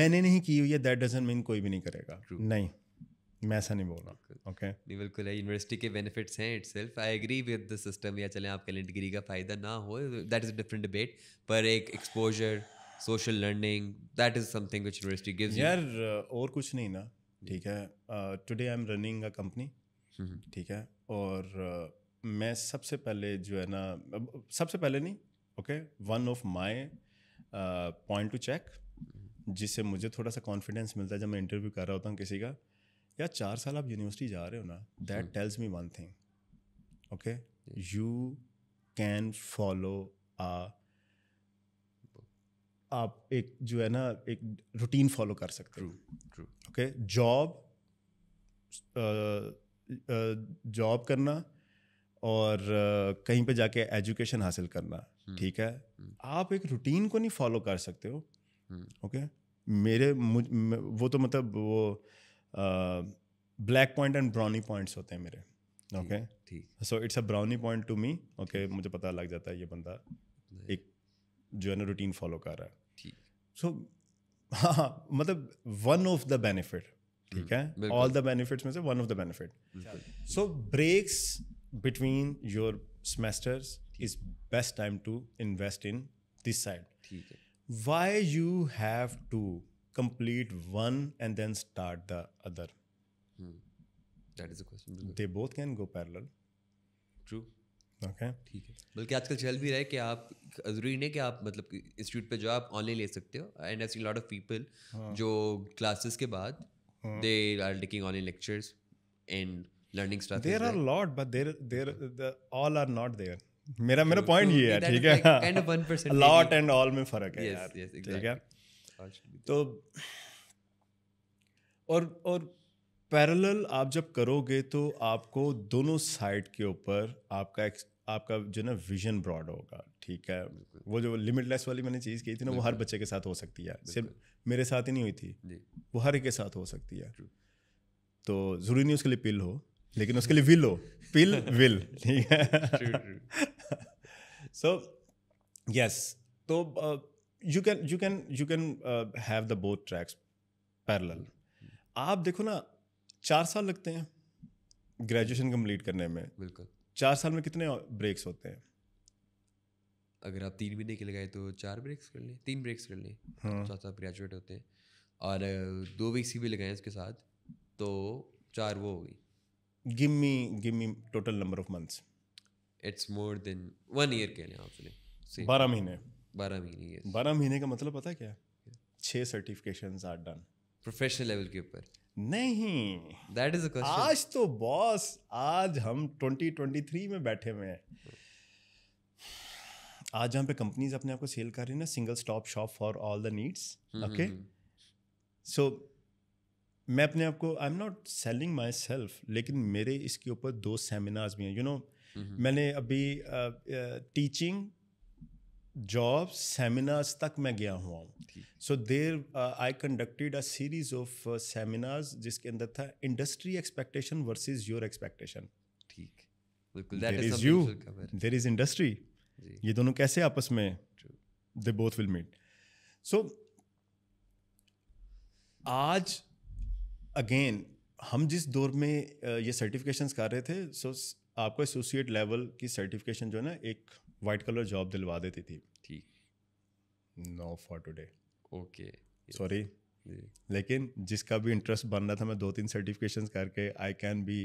मैंने नहीं की हुई है दैट डजेंट मीन कोई भी नहीं करेगा True. नहीं मैं ऐसा नहीं बोल रहा ओके नहीं बिल्कुल है यूनिवर्सिटी के बेनिफिट्स हैं itself I agree with the system या चले आपके लिए डिग्री का फ़ायदा ना हो दैट इज़ डिफरेंट डिबेट पर एक exposure social learning that is something which university gives यार और कुछ नहीं ना ठीक है today I am running a company hmm, hmm. ठीक है और uh, मैं सबसे पहले जो है ना सबसे पहले नहीं okay one of my point to check जिससे मुझे थोड़ा सा कॉन्फिडेंस मिलता है जब मैं इंटरव्यू कर रहा होता हूँ किसी का यार चार साल आप यूनिवर्सिटी जा रहे हो ना that tells me one thing okay you can follow आ आप एक जो है ना एक रूटीन फॉलो कर सकते हो ओके जॉब जॉब करना और uh, कहीं पे जाके एजुकेशन हासिल करना hmm. ठीक है hmm. आप एक रूटीन को नहीं फॉलो कर सकते हो ओके hmm. okay? मेरे मुझ वो तो मतलब वो black point and brownie points होते हैं मेरे ओके ठीक so it's a brownie point to me okay मुझे पता लग जाता है ये बंदा एक जो है ना रूटीन फॉलो कर रहा है ठीक सो हाँ, हाँ मतलब वन ऑफ द बेनिफिट ठीक है ऑल द बेनिफिट्स में से one of the benefit so breaks between your semesters is best time to invest in this side ठीक है why you have to complete one and then start the other? Hmm. That is a question. They both can go parallel. True. Okay ठीक है बल्कि आजकल चल भी रहा है कि आप जरूरी नहीं कि आप मतलब इंस्टीट्यूट पे जो आप ऑनलाइन ले सकते हो and I see lot of people जो क्लासेस के बाद they are taking online lectures and learning stuff there are lot but there there all are not there मेरा मेरा पॉइंट ये है ठीक है kind of 1% lot and all में फर्क है यार ठीक है तो और और पैरेलल आप जब करोगे तो आपको दोनों साइड के ऊपर आपका आपका जो ना विजन ब्रॉड होगा ठीक है वो जो लिमिटलेस वाली मैंने चीज़ की थी ना वो हर बच्चे के साथ हो सकती है सिर्फ मेरे साथ ही नहीं हुई थी वो हर एक के साथ हो सकती है तो ज़रूरी नहीं उसके लिए पिल हो लेकिन उसके लिए विल हो पिल विल ठीक है सो यस तो you can you can you can have the both tracks parallel आप देखो ना चार साल लगते हैं ग्रेजुएशन कंप्लीट करने में बिल्कुल चार साल में कितने ब्रेक्स होते हैं अगर आप तीन महीने के लिए गए तो चार ब्रेक्स कर लें तीन ब्रेक्स कर लें हाँ। चौथा ग्रेजुएट होते हैं और uh, दो वीक सी भी लगाए उसके साथ तो चार वो हो गई give me total number of months it's more than one year के लिए आपने बारह महीने बारह महीने के बारह महीने का मतलब पता क्या छः certification are done professional level के ऊपर नहीं दैट इज आज तो बॉस आज हम 2023 में बैठे हुए हैं आज जहाँ पे कंपनीज अपने आप को सेल कर रही है ना single stop shop for all the needs okay so मैं अपने आप को I am not selling myself लेकिन मेरे इसके ऊपर दो सेमिनार्स भी हैं यू नो हम्म, हम्म। मैंने अभी teaching uh, uh job seminars तक मैं गया हुआ हूँ so there I conducted a series of seminars जिसके अंदर था industry expectation versus your expectation ठीक is you there is industry ये दोनों कैसे आपस में they both will meet so आज अगेन हम जिस दौर में uh, ये सर्टिफिकेशंस कर रहे थे सो so, आपको एसोसिएट लेवल की सर्टिफिकेशन जो है ना एक वाइट कलर जॉब दिलवा देती थी ठीक no for today okay sorry लेकिन जिसका भी इंटरेस्ट बन रहा था मैं दो तीन सर्टिफिकेशन करके I can be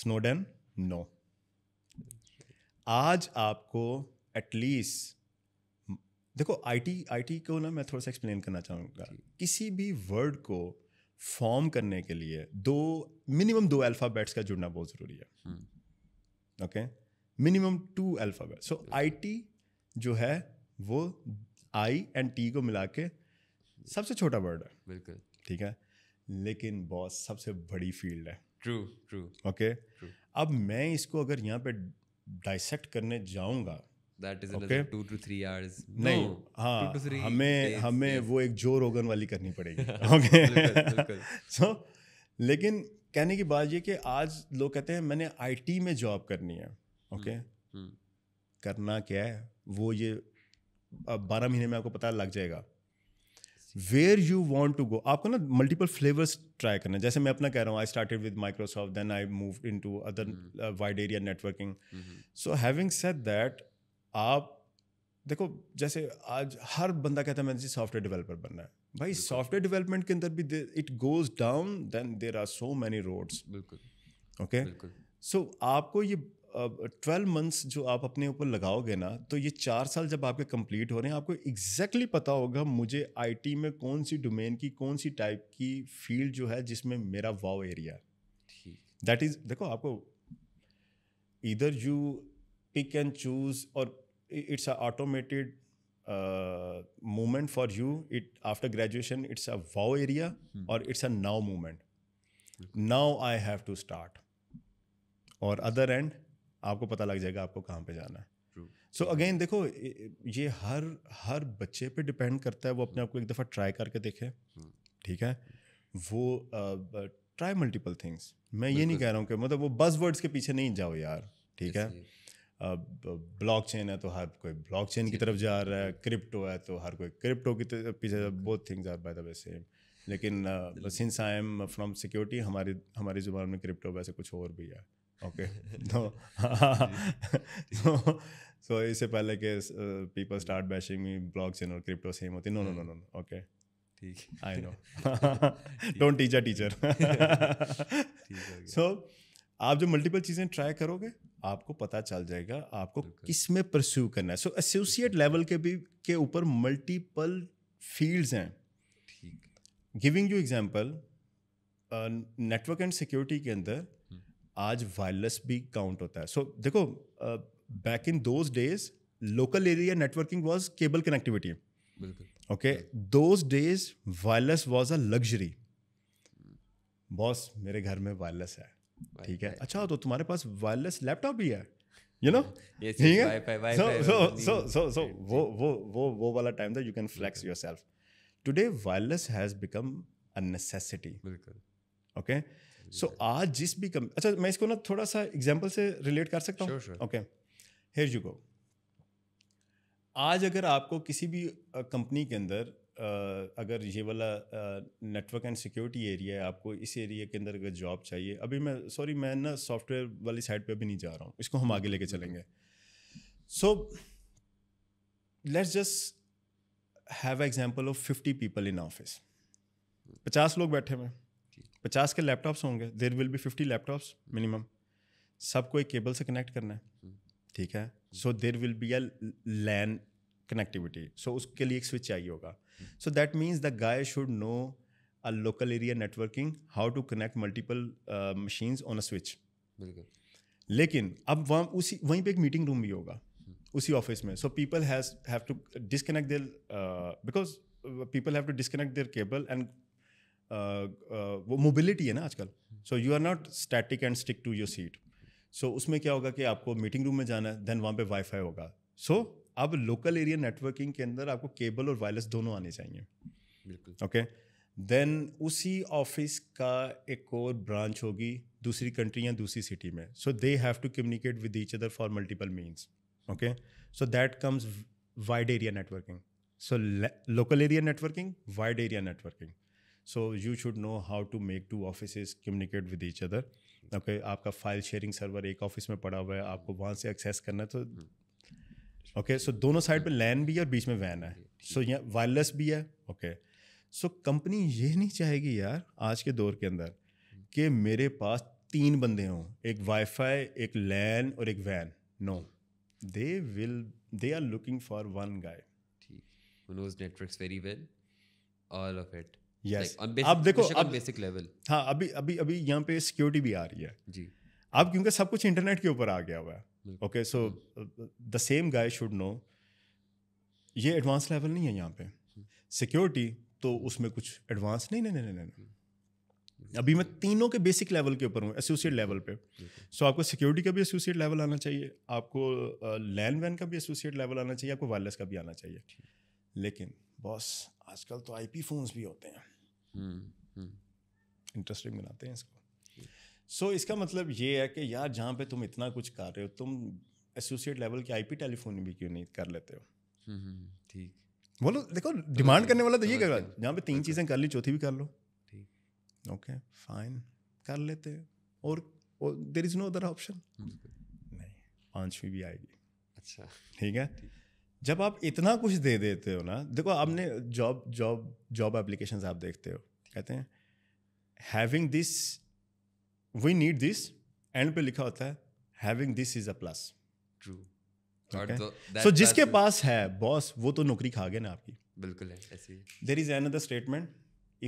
Snowden no आज आपको एटलीस्ट देखो आईटी आईटी को ना मैं थोड़ा सा एक्सप्लेन करना चाहूँगा किसी भी वर्ड को फॉर्म करने के लिए दो मिनिमम दो अल्फ़ाबेट्स का जुड़ना बहुत ज़रूरी है okay hmm. okay? Minimum two alphabet so I जो है वो आई एंड टी को मिला के सबसे छोटा वर्ड है बिल्कुल ठीक है लेकिन बॉस सबसे बड़ी फील्ड है ट्रू ट्रू ओके अब मैं इसको अगर यहाँ पे डाइसेक्ट करने जाऊंगा नहीं हाँ हमें days, हमें days. वो एक जो रोगन वाली करनी पड़ेगी ओके सो लेकिन कहने की बात ये कि आज लोग कहते हैं मैंने आईटी में जॉब करनी है ओके हम्म, हम्म। करना क्या है वो ये बारह महीने में आपको पता लग जाएगा where you want to go आपको ना मल्टीपल फ्लेवर्स ट्राई करना जैसे मैं अपना कह रहा हूँ I started with Microsoft then I move into other wide area networking so having set that आप देखो जैसे आज हर बंदा कहता है मैं जी सॉफ्टवेयर डेवलपर बनना है भाई सॉफ्टवेयर डेवलपमेंट के अंदर भी it goes down then there are so many roads बिल्कुल ओके सो आपको ये ट्वेल्व मंथ्स जो आप अपने ऊपर लगाओगे ना तो ये चार साल जब आपके कंप्लीट हो रहे हैं आपको एग्जैक्टली exactly पता होगा मुझे आईटी में कौन सी डोमेन की कौन सी टाइप की फील्ड जो है जिसमें मेरा वाव एरिया दैट इज़ देखो आपको इधर यू पिक एंड चूज और it's a automated movement for you it after graduation it's a wow area और it's a now movement now I have to start और अदर एंड आपको पता लग जाएगा आपको कहाँ पे जाना है सो so अगेन देखो ये हर हर बच्चे पे डिपेंड करता है वो अपने आप को एक दफ़ा ट्राई करके देखे hmm. ठीक है वो ट्राई मल्टीपल थिंग्स मैं ये नहीं कह रहा हूँ कि मतलब वो बस वर्ड्स के पीछे नहीं जाओ यार ठीक है ब्लॉक चेन है तो हर कोई ब्लॉक चेन की तरफ जा रहा है क्रिप्टो है तो हर कोई क्रिप्टो की पीछे बहुत things are by the way same लेकिन since I am from security हमारी हमारी ज़ुबान में क्रिप्टो वैसे कुछ और भी है ओके तो सो सो इससे पहले के people start bashing me blockchain और क्रिप्टो सेम होती no no no no okay ठीक I know don't a teacher so आप जो मल्टीपल चीज़ें ट्राई करोगे आपको पता चल जाएगा आपको किस में परस्यू करना है सो एसोसिएट लेवल के भी के ऊपर मल्टीपल फील्ड्स हैं ठीक giving you example network and security के अंदर आज वायरलेस भी काउंट होता है सो so, देखो back in those days local area networking was cable connectivity बिल्कुल okay those days wireless was a luxury boss मेरे घर में वायरलेस है ठीक है अच्छा तो तुम्हारे पास वायरलेस लैपटॉप भी है यू नो ठीक है सो सो सो वो वो वो वो वाला टाइम था you can flex yourself today wireless has become a necessity बिल्कुल ओके okay? सो so, आज जिस भी कम अच्छा मैं इसको ना थोड़ा सा एग्जाम्पल से रिलेट कर सकता हूँ ओके हेयर यू गो आज अगर आपको किसी भी कंपनी के अंदर अगर ये वाला नेटवर्क एंड सिक्योरिटी एरिया है आपको इस एरिया के अंदर अगर जॉब चाहिए अभी मैं सॉरी मैं ना सॉफ्टवेयर वाली साइड पे अभी नहीं जा रहा हूँ इसको हम आगे लेके चलेंगे so let's just have example of fifty people in office पचास लोग बैठे हुए हैं पचास के लैपटॉप्स होंगे there will be fifty laptops minimum सबको एक केबल से कनेक्ट करना है हम्म। ठीक है so there will be a LAN connectivity so उसके लिए एक स्विच चाहिए होगा so that means the guy should know a local area networking how to connect multiple machines on a switch लेकिन अब वहाँ उसी वहीं पे एक मीटिंग रूम भी होगा हम्म। उसी ऑफिस में so people has have to disconnect there because people have to disconnect their cable and वो मोबिलिटी है ना आजकल so you are not static and stick to your seat so उसमें क्या होगा कि आपको मीटिंग रूम में जाना है देन वहाँ पे वाईफाई होगा सो so, अब लोकल एरिया नेटवर्किंग के अंदर आपको केबल और वायरलेस दोनों आने चाहिए बिल्कुल ओके देन उसी ऑफिस का एक और ब्रांच होगी दूसरी कंट्री या दूसरी सिटी में so they have to communicate with each other for multiple means okay so that comes wide area networking so local area networking wide area networking so you should know how to make two office communicate with each other okay आपका फाइल शेयरिंग सर्वर एक ऑफिस में पड़ा हुआ है आपको वहाँ से एक्सेस करना है तो ओके hmm. सो दोनों साइड पर लैन भी है और बीच में वैन है सो यहाँ वायरलेस भी है ओके सो कंपनी ये नहीं चाहेगी यार आज के दौर के अंदर hmm. कि मेरे पास तीन बंदे हों एक वाईफाई एक लैन और एक वैन no they will they are looking for one guy ठीक very well all of it अब देखो अब बेसिक लेवल हाँ अभी अभी अभी यहाँ पे सिक्योरिटी भी आ रही है जी अब क्योंकि सब कुछ इंटरनेट के ऊपर आ गया हुआ है okay so the same guy should know ये एडवांस लेवल नहीं है यहाँ पे सिक्योरिटी हम्म। तो उसमें कुछ एडवांस नहीं नहीं नहीं नहीं, नहीं। हम्म। अभी मैं तीनों के बेसिक लेवल के ऊपर हूँ एसोसिएट लेवल पे सो so, आपको सिक्योरिटी का भी एसोसिएट लेवल आना चाहिए आपको लैंड वैन का भी एसोसिएट लेवल आना चाहिए आपको वायरलेस का भी आना चाहिए लेकिन बॉस आजकल तो आईपी फोन्स भी होते हैं इंटरेस्टिंग हम्म, हम्म। बनाते हैं इसको सो so, इसका मतलब ये है कि यार जहाँ पे तुम इतना कुछ कर रहे हो तुम एसोसिएट लेवल के आईपी टेलीफोन भी क्यों नहीं कर लेते हो हम्म, ठीक बोलो देखो डिमांड करने वाला तो ये कर जहाँ पे तीन चीज़ें कर ली चौथी भी कर लो ठीक ओके फाइन कर लेते हैं और there is no other option नहीं पाँचवीं भी आएगी अच्छा ठीक है जब आप इतना कुछ दे देते हो ना देखो आपने जॉब जॉब जॉब एप्लीकेशंस आप देखते हो कहते हैं having this we need this and पे लिखा होता है having this is a plus true so जिसके पास है बॉस वो तो नौकरी खा गए ना आपकी बिल्कुल है ऐसी there is another statement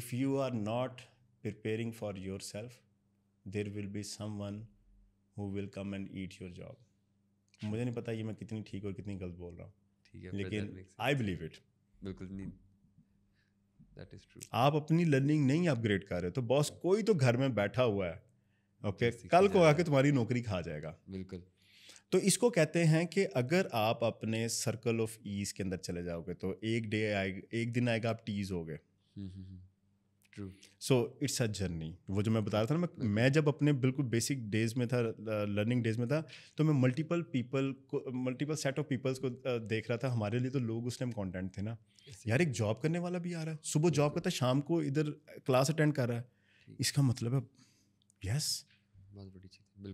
if you are not preparing for yourself there will be someone who will come and eat your job मुझे नहीं पता ये मैं कितनी ठीक और कितनी गलत बोल रहा हूँ लेकिन आई बिलीव इट बिल्कुल नहीं दैट इज ट्रू आप अपनी लर्निंग नहीं अपग्रेड कर रहे तो बॉस कोई तो घर में बैठा हुआ है ओके कल को आके तुम्हारी नौकरी खा जाएगा बिल्कुल तो इसको कहते हैं कि अगर आप अपने सर्कल ऑफ ईज के अंदर चले जाओगे तो एक डे आएगा एक दिन आएगा आप टीज हो गए सो इट्स अ जर्नी वो जो मैं बता रहा था ना मैं मैं जब अपने बिल्कुल बेसिक डेज में था लर्निंग डेज में था तो मैं मल्टीपल पीपल को मल्टीपल सेट ऑफ पीपल्स को देख रहा था हमारे लिए तो लोग उस टाइम कॉन्टेंट थे ना यार एक जॉब करने वाला भी आ रहा है सुबह जॉब करता है शाम को इधर क्लास अटेंड कर रहा है इसका मतलब है यस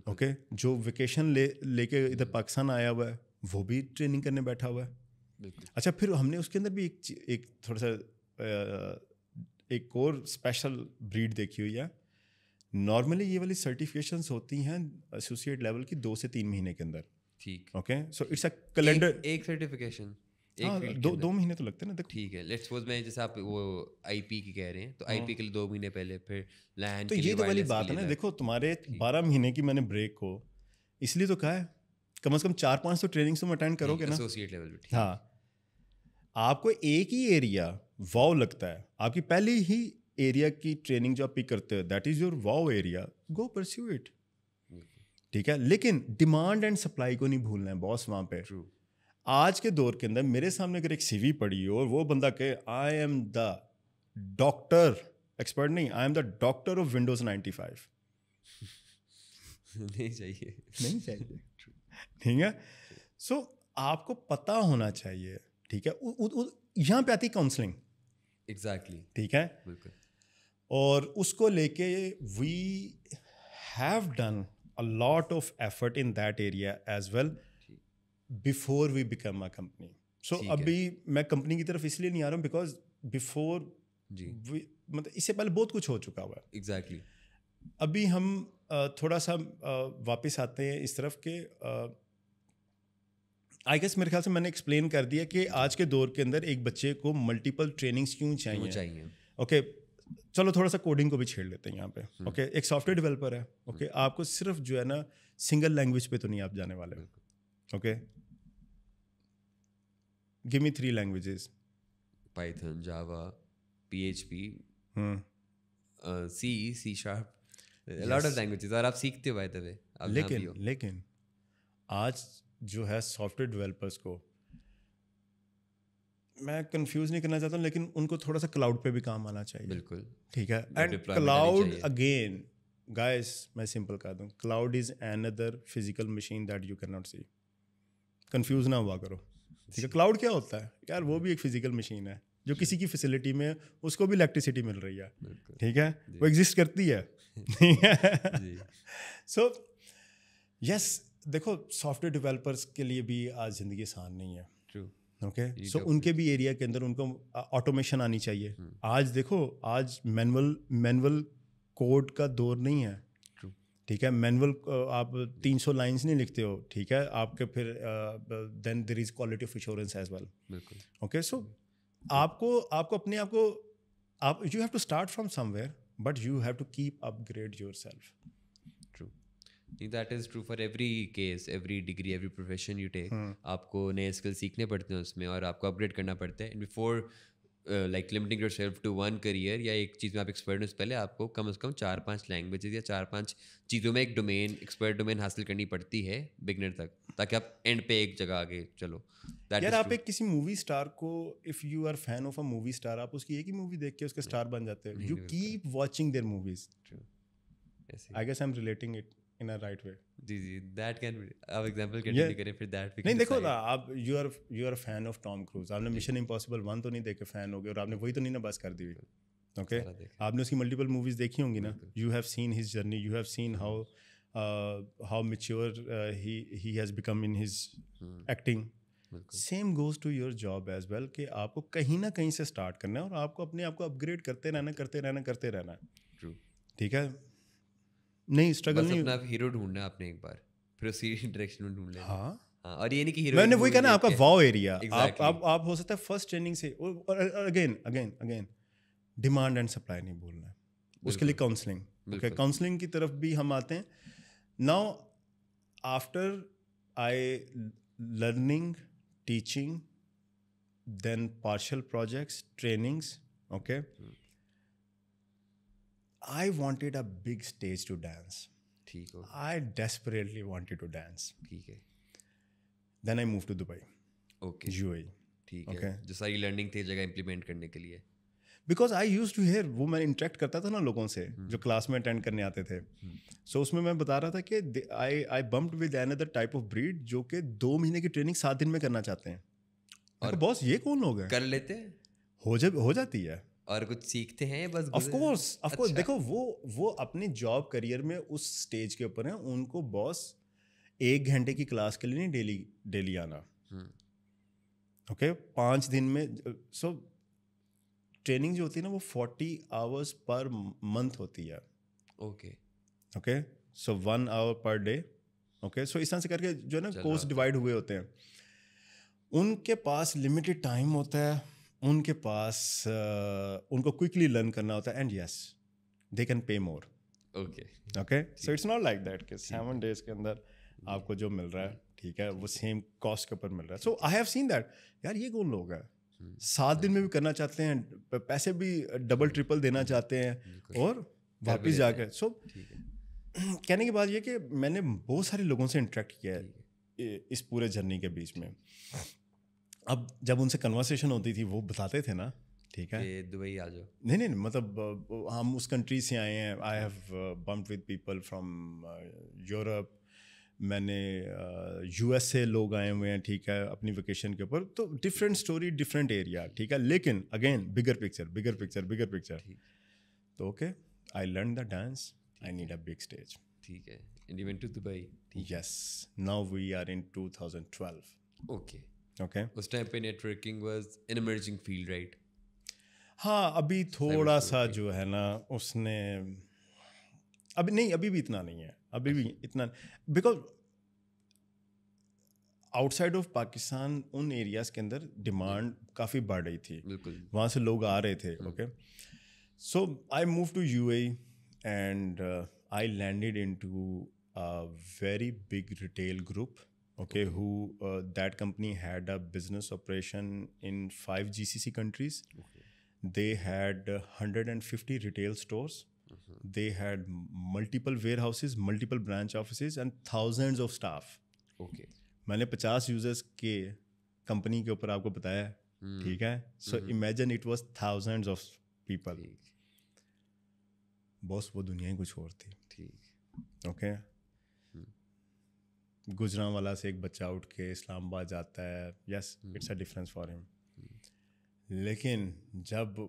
ओके जो वेकेशन ले लेके इधर पाकिस्तान आया हुआ है वो भी ट्रेनिंग करने बैठा हुआ है अच्छा फिर हमने उसके अंदर भी एक एक थोड़ा सा एक और स्पेशल ब्रीड देखी हुई है नॉर्मली ये वाली सर्टिफिकेशन होती हैं एसोसिएट लेवल की दो से तीन महीने के अंदर ठीक okay so it's a calendar एक सर्टिफिकेशन हाँ, दो दो महीने तो लगते हैं ना देखो ठीक है लेट्स सपोज मैं जैसे आप वो आईपी की कह रहे हैं तो आईपी हाँ। के लिए दो महीने पहले फिर तो ये तो वाली बात है ना देखो तुम्हारे बारह महीने की मैंने ब्रेक को इसलिए तो कहा है कम से कम चार पांच सौ ट्रेनिंग अटेंड करोगे ना एसोसिएट लेवल पे हाँ आपको एक ही एरिया वाव लगता है आपकी पहले ही एरिया की ट्रेनिंग जो आप पिक करते हो that is your wow area go pursue it ठीक है लेकिन डिमांड एंड सप्लाई को नहीं भूलना है बॉस वहां पे True. आज के दौर के अंदर मेरे सामने अगर एक सीवी पड़ी हो और वो बंदा कहे I am the doctor expert नहीं I am the doctor of Windows five नहीं चाहिए नहीं चाहिए ठीक है सो so, आपको पता होना चाहिए ठीक है यहाँ पे आती है काउंसलिंग एग्जैक्टली ठीक है बिल्कुल और उसको लेके we have done a lot of effort in that area as well before we become a company सो अभी मैं कंपनी की तरफ इसलिए नहीं आ रहा हूँ बिकॉज बिफोर जी मतलब इससे पहले बहुत कुछ हो चुका हुआ है एग्जैक्टली exactly. अभी हम थोड़ा सा वापस आते हैं इस तरफ के आई गेस मेरे ख्याल से मैंने एक्सप्लेन कर दिया कि आज के दौर के अंदर एक बच्चे को मल्टीपल ट्रेनिंग्स क्यों चाहिए चाहिए ओके okay, चलो थोड़ा सा कोडिंग को भी छेड़ लेते हैं यहाँ पे ओके हम्म। okay, एक सॉफ्टवेयर डेवलपर है ओके हम्म। okay, आपको सिर्फ जो है ना सिंगल लैंग्वेज पे तो नहीं आप जाने वाले okay give me three languages Python Java P C C sharp lot of languages और आप सीखते हो बाय द वे लेकिन लेकिन आज जो है सॉफ्टवेयर डेवलपर्स को मैं कंफ्यूज नहीं करना चाहता लेकिन उनको थोड़ा सा क्लाउड पे भी काम आना चाहिए बिल्कुल ठीक है एंड क्लाउड अगेन गाइस मैं सिंपल कह दूं cloud is another physical machine that you can not see confuse ना हुआ करो ठीक है क्लाउड क्या होता है यार वो भी एक फिजिकल मशीन है जो किसी की फैसिलिटी में उसको भी इलेक्ट्रिसिटी मिल रही है ठीक है वो एग्जिस्ट करती है सो यस देखो सॉफ्टवेयर डेवलपर्स के लिए भी आज ज़िंदगी आसान नहीं है ओके okay? सो so, उनके भी एरिया के अंदर उनको ऑटोमेशन आनी चाहिए hmm. आज देखो आज मैनुअल मैनुअल कोड का दौर नहीं है ठीक है मैनुअल आप 300 लाइंस नहीं लिखते हो ठीक है आपके फिर then there is quality of insurance as well okay so आपको आपको अपने आप को आप you have to start from somewhere but you have to keep upgrade yourself that is true for every case every degree every profession you take आपको नए स्किल सीखने पड़ते हैं उसमें और आपको अपग्रेड करना पड़ता है and before like limiting yourself to one career या एक चीज़ में आप एक्सपर्ट हैं उससे पहले आपको कम से कम चार पांच लैंग्वेजेस या चार पांच चीज़ों में एक डोमेन एक्सपर्ट डोमेन हासिल करनी पड़ती है बिगनर तक ताकि आप एंड पे एक जगह आगे चलो That यार आप एक किसी मूवी स्टार को if you are fan of a movie star आप उसकी एक ही मूवी देख के उसके स्टार बन जाते हो you keep watching their movies I guess I am relating it in a right way जी जी दैट कैन आप एग्जांपल कंटिन्यू करें फिर दैट नहीं देखो ना आप you are you are fan of Tom Cruise आपने मिशन इम्पॉसिबल वन तो नहीं देखे फैन हो गए और आपने वही तो नहीं ना बस कर दी ओके okay? आपने उसकी मल्टीपल मूवीज देखी होंगी ना you have seen his journey you have seen how how mature he has become in his acting same goes to your job as well कि आपको कहीं ना कहीं से स्टार्ट करना है और आपको अपने आप को अपग्रेड करते रहना करते रहना करते रहना है ठीक है नहीं स्ट्रगल नहीं अपना हीरो ढूंढना आपने एक बार फिर उसी डायरेक्शन में ढूंढ लेना हाँ।, हाँ और ये नहीं कि हीरो मैंने वही कहा ना आपका वाओ एरिया आप आप आप हो सकता है फर्स्ट ट्रेनिंग से और again again again demand and supply नहीं बोलना उसके लिए काउंसलिंग ओके काउंसलिंग की तरफ भी हम आते हैं now after I learning teaching then partial projects trainings okay okay? Hmm. I wanted a big stage to dance ठीक है I desperately wanted to dance ठीक है then I move to Dubai okay you ठीक है जो सारी लर्निंग थी जगह इम्प्लीमेंट करने के लिए because I use to hear वो मैं इंटरेक्ट करता था ना लोगों से hmm. जो क्लास में अटेंड करने आते थे सो हम्म। hmm. so, उसमें मैं बता रहा था कि I I bump with another type of breed जो कि दो महीने की ट्रेनिंग सात दिन में करना चाहते हैं और बॉस ये कौन लोग हैं कर लेते हैं हो जा हो जाती है और कुछ सीखते हैं बस ऑफ कोर्स ऑफ कोर्स देखो वो वो अपने जॉब करियर में उस स्टेज के ऊपर हैं उनको बॉस एक घंटे की क्लास के लिए नहीं डेली डेली आना ओके हम्म। okay? पांच दिन में सो ट्रेनिंग जो होती है ना वो फोर्टी आवर्स पर मंथ होती है okay okay so one hour per day okay so इस तरह से करके जो है ना कोर्स डिवाइड हुए होते हैं उनके पास लिमिटेड टाइम होता है उनके पास uh, उनको क्विकली लर्न करना होता है and yes they can pay more okay okay so it's not like that कि सेवन डेज के अंदर हम्म। आपको जो मिल रहा है हम्म। ठीक है वो सेम कॉस्ट के ऊपर मिल रहा है so I have seen that यार ये कौन लोग हैं हम्म। सात दिन में भी करना चाहते हैं पैसे भी डबल ट्रिपल देना चाहते हैं और वापस जाकर सो कहने की बात यह कि मैंने बहुत सारे लोगों से इंटरेक्ट किया है इस पूरे जर्नी के बीच में अब जब उनसे कन्वर्सेशन होती थी वो बताते थे ना ठीक है दुबई आ जाओ नहीं नहीं मतलब हम उस कंट्री से आए हैं I have bump with people from Europe मैंने यूएस एस से लोग आए हुए हैं ठीक है अपनी वेकेशन के ऊपर तो डिफरेंट स्टोरी डिफरेंट एरिया ठीक है लेकिन again bigger picture bigger picture bigger picture तो okay I learn the dance I need a big stage ठीक है to Dubai yes now we are in twelve okay okay उस टाइम पे networking was in emerging field right हाँ अभी थोड़ा सा जो है ना उसने अभी नहीं अभी भी इतना नहीं है अभी भी अच्छा। इतना बिकॉज आउटसाइड ऑफ पाकिस्तान उन एरियाज़ के अंदर डिमांड काफ़ी बढ़ रही थी बिल्कुल वहाँ से लोग आ रहे थे okay so I move to you and I landed into a very big retail group okay, who uh, that company had a business operation in five GCC countries. Okay. They had 150 retail stores. Mm-hmm. They had multiple warehouses, multiple branch offices, and thousands of staff. Okay. मैंने 50 यूजर्स के कंपनी के ऊपर आपको बताया ठीक है so imagine it was thousands of people boss वो दुनिया ही कुछ और थी ठीक ओके okay? गुजरा वाला से एक बच्चा उठ के इस्लामाबाद जाता है yes it's a difference for him लेकिन जब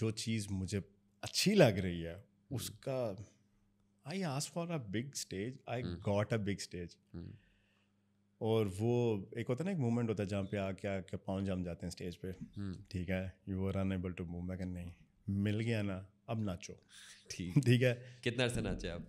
जो चीज़ मुझे अच्छी लग रही है हम्म। उसका I ask for a big stage I got a big stage और वो एक होता है ना एक मूवमेंट होता है जहाँ पे आके आके पाँव जम जाते हैं स्टेज पे हम्म। ठीक है you are unable to move मैं नहीं मिल गया ना अब नाचो ठीक ठीक है कितना से नाचे आप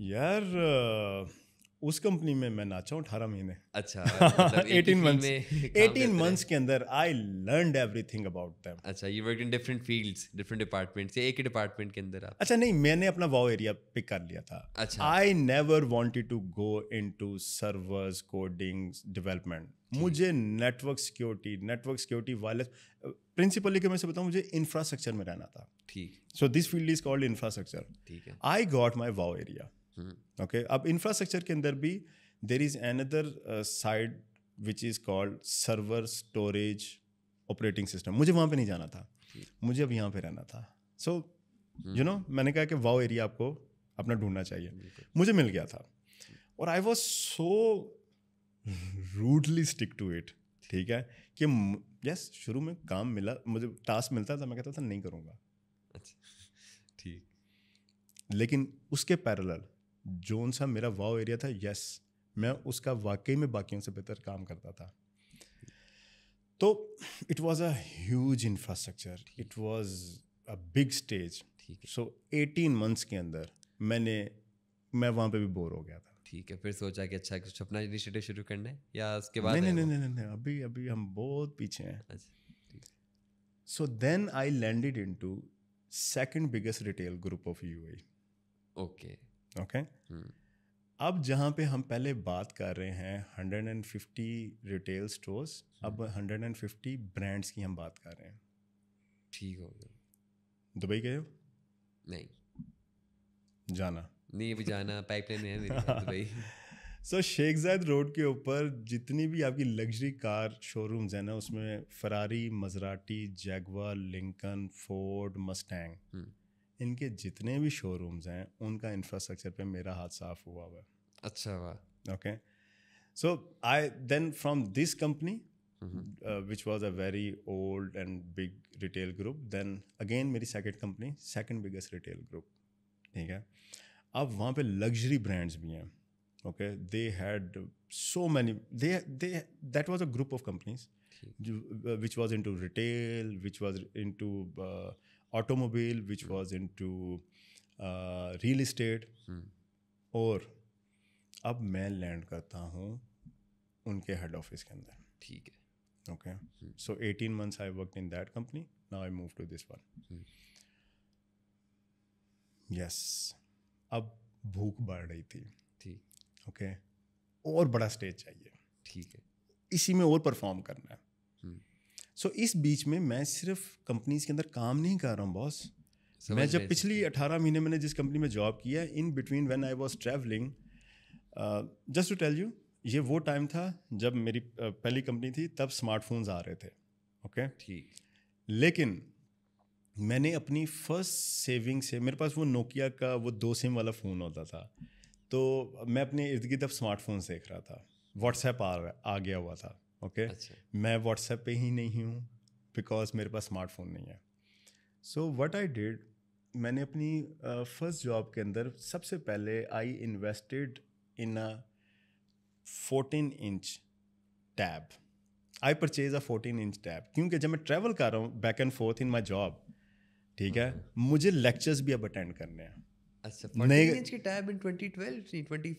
यार uh, उस कंपनी में मैं नाचा हूँ अठारह महीने अच्छा एटीन मंथ एटीन मंथ्स के अंदर I learn everything about them अच्छा you work in different fields different departments एक ही डिपार्टमेंट के अंदर आप अच्छा नहीं मैंने अपना वाओ एरिया पिक कर लिया था अच्छा I never wanted to go into servers coding development मुझे network security network security wireless principally के मैं से बताऊँ मुझे इंफ्रास्ट्रक्चर में रहना था ठीक so this field is called infrastructure ठीक है I got my wow area okay अब इंफ्रास्ट्रक्चर के अंदर भी there is another side which is called server storage operating system मुझे वहाँ पे नहीं जाना था मुझे अब यहाँ पे रहना था सो यू नो मैंने कहा कि वाओ एरिया आपको अपना ढूंढना चाहिए मुझे मिल गया था और I was so rudely stick to it ठीक है कि यस शुरू में काम मिला मुझे टास्क मिलता था मैं कहता था नहीं करूँगा अच्छा, ठीक लेकिन उसके पैरेलल जोन सा मेरा वाव एरिया था यस मैं उसका वाकई में बाकियों से बेहतर काम करता था तो it was a huge infrastructure it was a big stage ठीक सो एटीन मंथ्स के अंदर मैंने मैं वहाँ पे भी बोर हो गया था ठीक है फिर सोचा कि अच्छा कुछ अपना इनिशिएटिव शुरू करने या उसके बाद नहीं नहीं नहीं नहीं अभी अभी हम बहुत पीछे हैं so then I landed into second biggest retail group of you okay okay hmm. अब जहाँ पे हम पहले बात कर रहे हैं 150 रिटेल स्टोर्स अब 150 ब्रांड्स की हम बात कर रहे हैं ठीक हो गया दुबई गए हो नहीं जाना नहीं अभी जाना पाइपलाइन है Dubai so so, Sheikh Zayed Road के ऊपर जितनी भी आपकी लग्जरी कार शोरूम्स हैं ना उसमें Ferrari Maserati Jaguar Lincoln Ford Mustang इनके जितने भी शोरूम्स हैं उनका इंफ्रास्ट्रक्चर पे मेरा हाथ साफ हुआ हुआ है अच्छा हुआ okay so I then from this company which was a very old and big retail group then again मेरी second company second biggest retail group ठीक है अब वहाँ पे लग्जरी ब्रांड्स भी हैं okay they had so many they they that a group of companies which was into retail which was into automobile, which was into real estate और अब मैं लैंड करता हूँ उनके हेड ऑफिस के अंदर ठीक है okay so eighteen months I work in that company now I move to this one yes अब भूख बढ़ रही थी ठीक ओके okay? और बड़ा स्टेज चाहिए ठीक है इसी में और परफॉर्म करना है hmm. सो so, इस बीच में मैं सिर्फ कंपनीज के अंदर काम नहीं कर रहा हूँ बॉस मैं जब पिछली अठारह महीने मैंने जिस कंपनी में जॉब किया in between when I was travelling just to tell you ये वो टाइम था जब मेरी uh, पहली कंपनी थी तब स्मार्टफोन्स आ रहे थे ओके okay? ठीक लेकिन मैंने अपनी फर्स्ट सेविंग से मेरे पास वो नोकिया का वो दो सिम वाला फ़ोन होता था तो मैं अपने इर्द गिर्द स्मार्टफोन्स देख रहा था व्हाट्सएप आ आ गया हुआ था ओके अच्छा। मैं व्हाट्सएप पे ही नहीं हूँ बिकॉज मेरे पास स्मार्टफोन नहीं है सो वट आई डिड मैंने अपनी फर्स्ट जॉब के अंदर सबसे पहले I invested in a fourteen inch tab I purchase a fourteen inch tab क्योंकि जब मैं ट्रैवल कर रहा हूँ back and forth in my job ठीक है मुझे लेक्चर्स भी अब अटेंड करने हैं अच्छा, अच्छा, अब टैब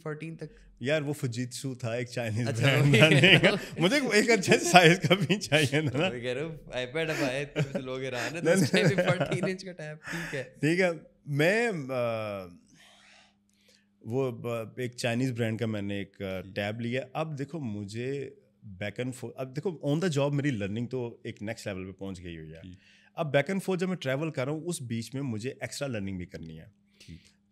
लिया अब देखो मुझे बैक एंड फोर अब देखो ऑन द जॉब मेरी लर्निंग तो एक नेक्स्ट लेवल पे पहुंच गई हुई है अब बैक एंड फोर जब मैं ट्रैवल कर रहा हूँ उस बीच में मुझे एक्स्ट्रा लर्निंग भी करनी है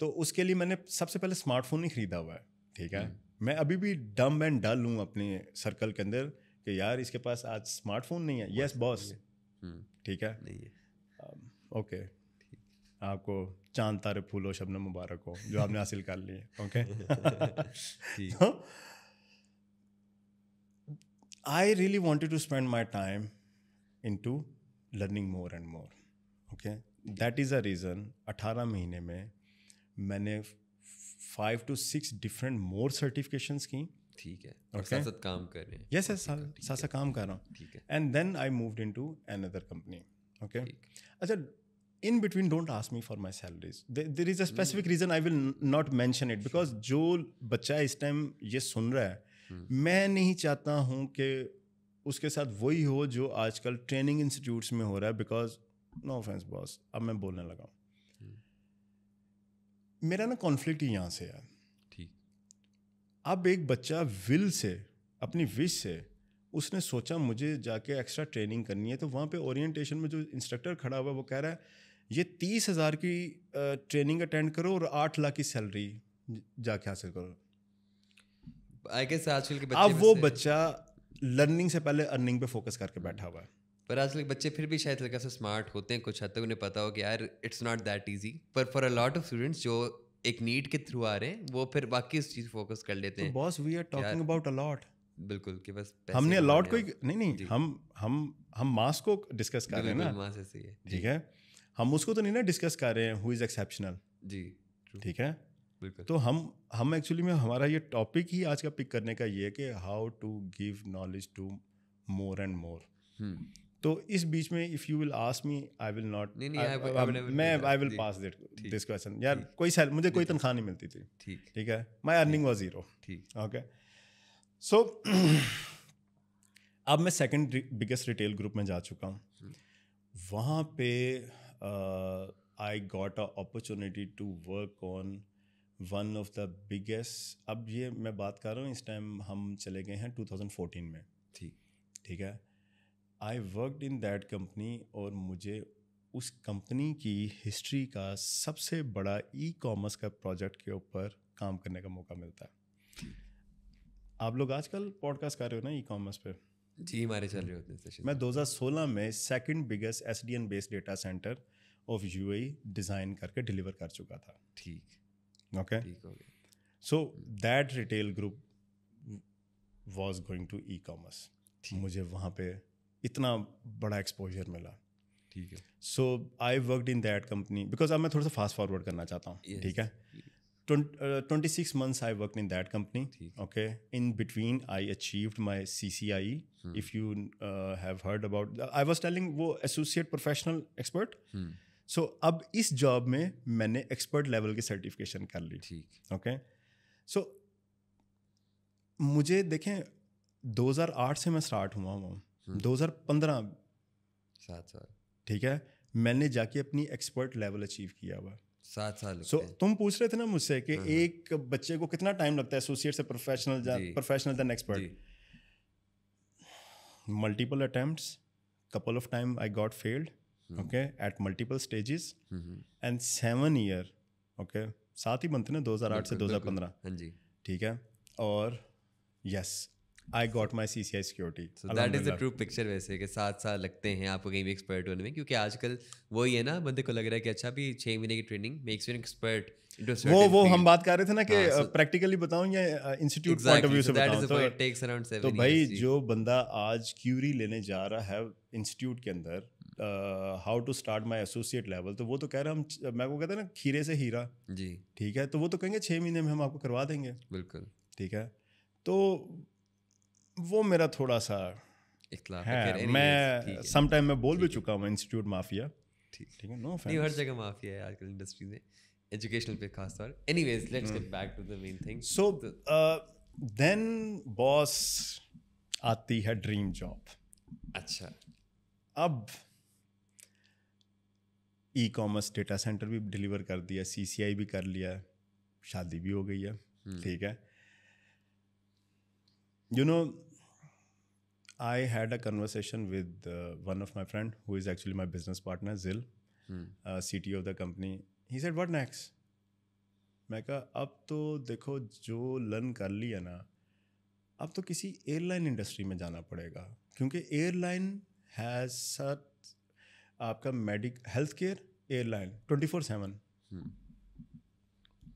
तो उसके लिए मैंने सबसे पहले स्मार्टफोन ही खरीदा हुआ है ठीक है हम्म। मैं अभी भी डम एंड डल हूँ अपने सर्कल के अंदर कि यार इसके पास आज स्मार्टफोन नहीं है यस बॉस हम्म। ठीक है नहीं है ओके um, आपको चांद तारे फूलो शबन मुबारक हो जो आपने हासिल कर लिए okay I really wanted to spend my time into learning more and more okay that is a reason अठारह महीने में मैंने five to six different more certification की ठीक है और okay. साथ काम कर रहे हैं यस यस साथ साथ काम कर रहा हूँ ठीक है and then I move into another company okay अच्छा in between don't ask me for my salaries there is a specific reason I will not mention it because जो बच्चा इस टाइम ये सुन रहा है hmm. मैं नहीं चाहता हूँ कि उसके साथ वही हो जो आजकल ट्रेनिंग इंस्टीट्यूट्स में हो रहा है बिकॉज नो ऑफेंस बॉस अब मैं बोलने लगा हूँ मेरा ना कॉन्फ्लिक्ट ही यहाँ से है ठीक अब एक बच्चा विल से अपनी विश से उसने सोचा मुझे जाके एक्स्ट्रा ट्रेनिंग करनी है तो वहाँ पे ओरिएंटेशन में जो इंस्ट्रक्टर खड़ा हुआ वो कह रहा है ये तीस हज़ार की ट्रेनिंग अटेंड करो और आठ लाख की सैलरी जाके हासिल करो आई गेस आजकल के बच्चे अब वो बच्चा लर्निंग से पहले अर्निंग पे फोकस करके बैठा हुआ है पर आजकल बच्चे फिर भी शायद हल्का सा स्मार्ट होते हैं कुछ हद तक उन्हें पता हो कि यार इट्स नॉट दैट ईजी पर for a lot of students जो एक नीड के थ्रू आ रहे हैं वो फिर बाकी उस चीज फोकस कर लेते तो हैं boss we are talking about a lot बिल्कुल कि बस हमने अलॉट कोई नहीं नहीं हम हम हम मास को डिस्कस कर रहे हैं ना मास ऐसे है ठीक है हम उसको तो नहीं ना डिस्कस कर रहे हैं हु इज एक्सेप्शनल जी ठीक है बिल्कुल तो हम हम एक्चुअली में हमारा ये टॉपिक ही आज का पिक करने का ये है कि how to give knowledge to more and more तो इस बीच में if you will ask me I will not मैं I will pass that this question यार कोई सैल मुझे कोई तनख्वाह नहीं मिलती थी ठीक ठीक है my earning was zero okay so अब मैं सेकंड बिगेस्ट रिटेल ग्रुप में जा चुका हूँ वहाँ पे I got a opportunity to work on one of the biggest अब ये मैं बात कर रहा हूँ इस टाइम हम चले गए हैं 2014 में ठीक ठीक है I worked in that company और मुझे उस कंपनी की हिस्ट्री का सबसे बड़ा ई कॉमर्स का प्रोजेक्ट के ऊपर काम करने का मौका मिलता है आप लोग आजकल पॉडकास्ट कर रहे हो ना ई कॉमर्स पे जी हमारे चल रहे होते हैं मैं 2016 में second biggest S D N based data center of you design करके डिलीवर कर चुका था ठीक ओके ठीक हो गया so that retail group was going to e commerce मुझे वहाँ पे इतना बड़ा एक्सपोजर मिला ठीक है so I worked in that company because अब मैं थोड़ा सा फास्ट फॉरवर्ड करना चाहता हूँ ठीक yes. Uh, है twenty six months I work in that company okay in between I achieved my C C I if you have heard about I was telling वो एसोसिएट प्रोफेशनल एक्सपर्ट सो अब इस जॉब में मैंने एक्सपर्ट लेवल की सर्टिफिकेशन कर ली ठीक ओके सो मुझे देखें 2008 से मैं स्टार्ट हुआ हूँ हम्म। दो हज़ार पंद्रह सात साल ठीक है मैंने जाके अपनी एक्सपर्ट लेवल अचीव किया हुआ सात साल सो so, तुम पूछ रहे थे ना मुझसे कि हाँ, हाँ। एक बच्चे को कितना टाइम लगता है एसोसिएट से professional professional then expert multiple attempts couple of time I got failed okay at multiple stages and seven year okay year साथ ही बनते ना 2008 से 2015 हजार पंद्रह हाँ ठीक है और yes I got my C C I security so that is the true picture वैसे कि सात साल लगते हैं आपको कहीं भी एक्सपर्ट होने में क्योंकि आजकल वही है ना बंदे को लग रहा है कि अच्छा भी छह महीने की ट्रेनिंग मेक्स यू एक्सपर्ट वो वो हम बात कर रहे थे ना कि प्रैक्टिकली हाँ, बताऊं या इंस्टीट्यूट पॉइंट ऑफ व्यू से बताऊं तो टेक्स अराउंड 7 तो भाई जो बंदा आज क्यूरी लेने जा रहा है इंस्टीट्यूट के अंदर how to start my associate level तो वो तो कह रहे हम मैं को कहते हैं ना खीरे से हीरा जी ठीक है तो वो तो कहेंगे छः महीने में हम आपको करवा देंगे बिल्कुल ठीक है तो वो मेरा थोड़ा सा है मैं टाइम मैं बोल भी चुका हूँ इंस्टीट्यूट माफिया ठीक है नो हर जगह माफिया है आजकल इंडस्ट्री में एजुकेशनल पे खास तौर anyways let's get back to the main thing so then boss आती है ड्रीम जॉब अच्छा अब ई कॉमर्स डेटा सेंटर भी डिलीवर कर दिया सी भी कर लिया शादी भी हो गई है hmm. ठीक है you know I had a conversation with one of my friend who is actually my business partner Jill C T of the company he said what next मैं कहा अब तो देखो जो लर्न कर लिया ना अब तो किसी एयरलाइन इंडस्ट्री में जाना पड़ेगा क्योंकि एयरलाइन हैज सच आपका medic health care airline twenty four seven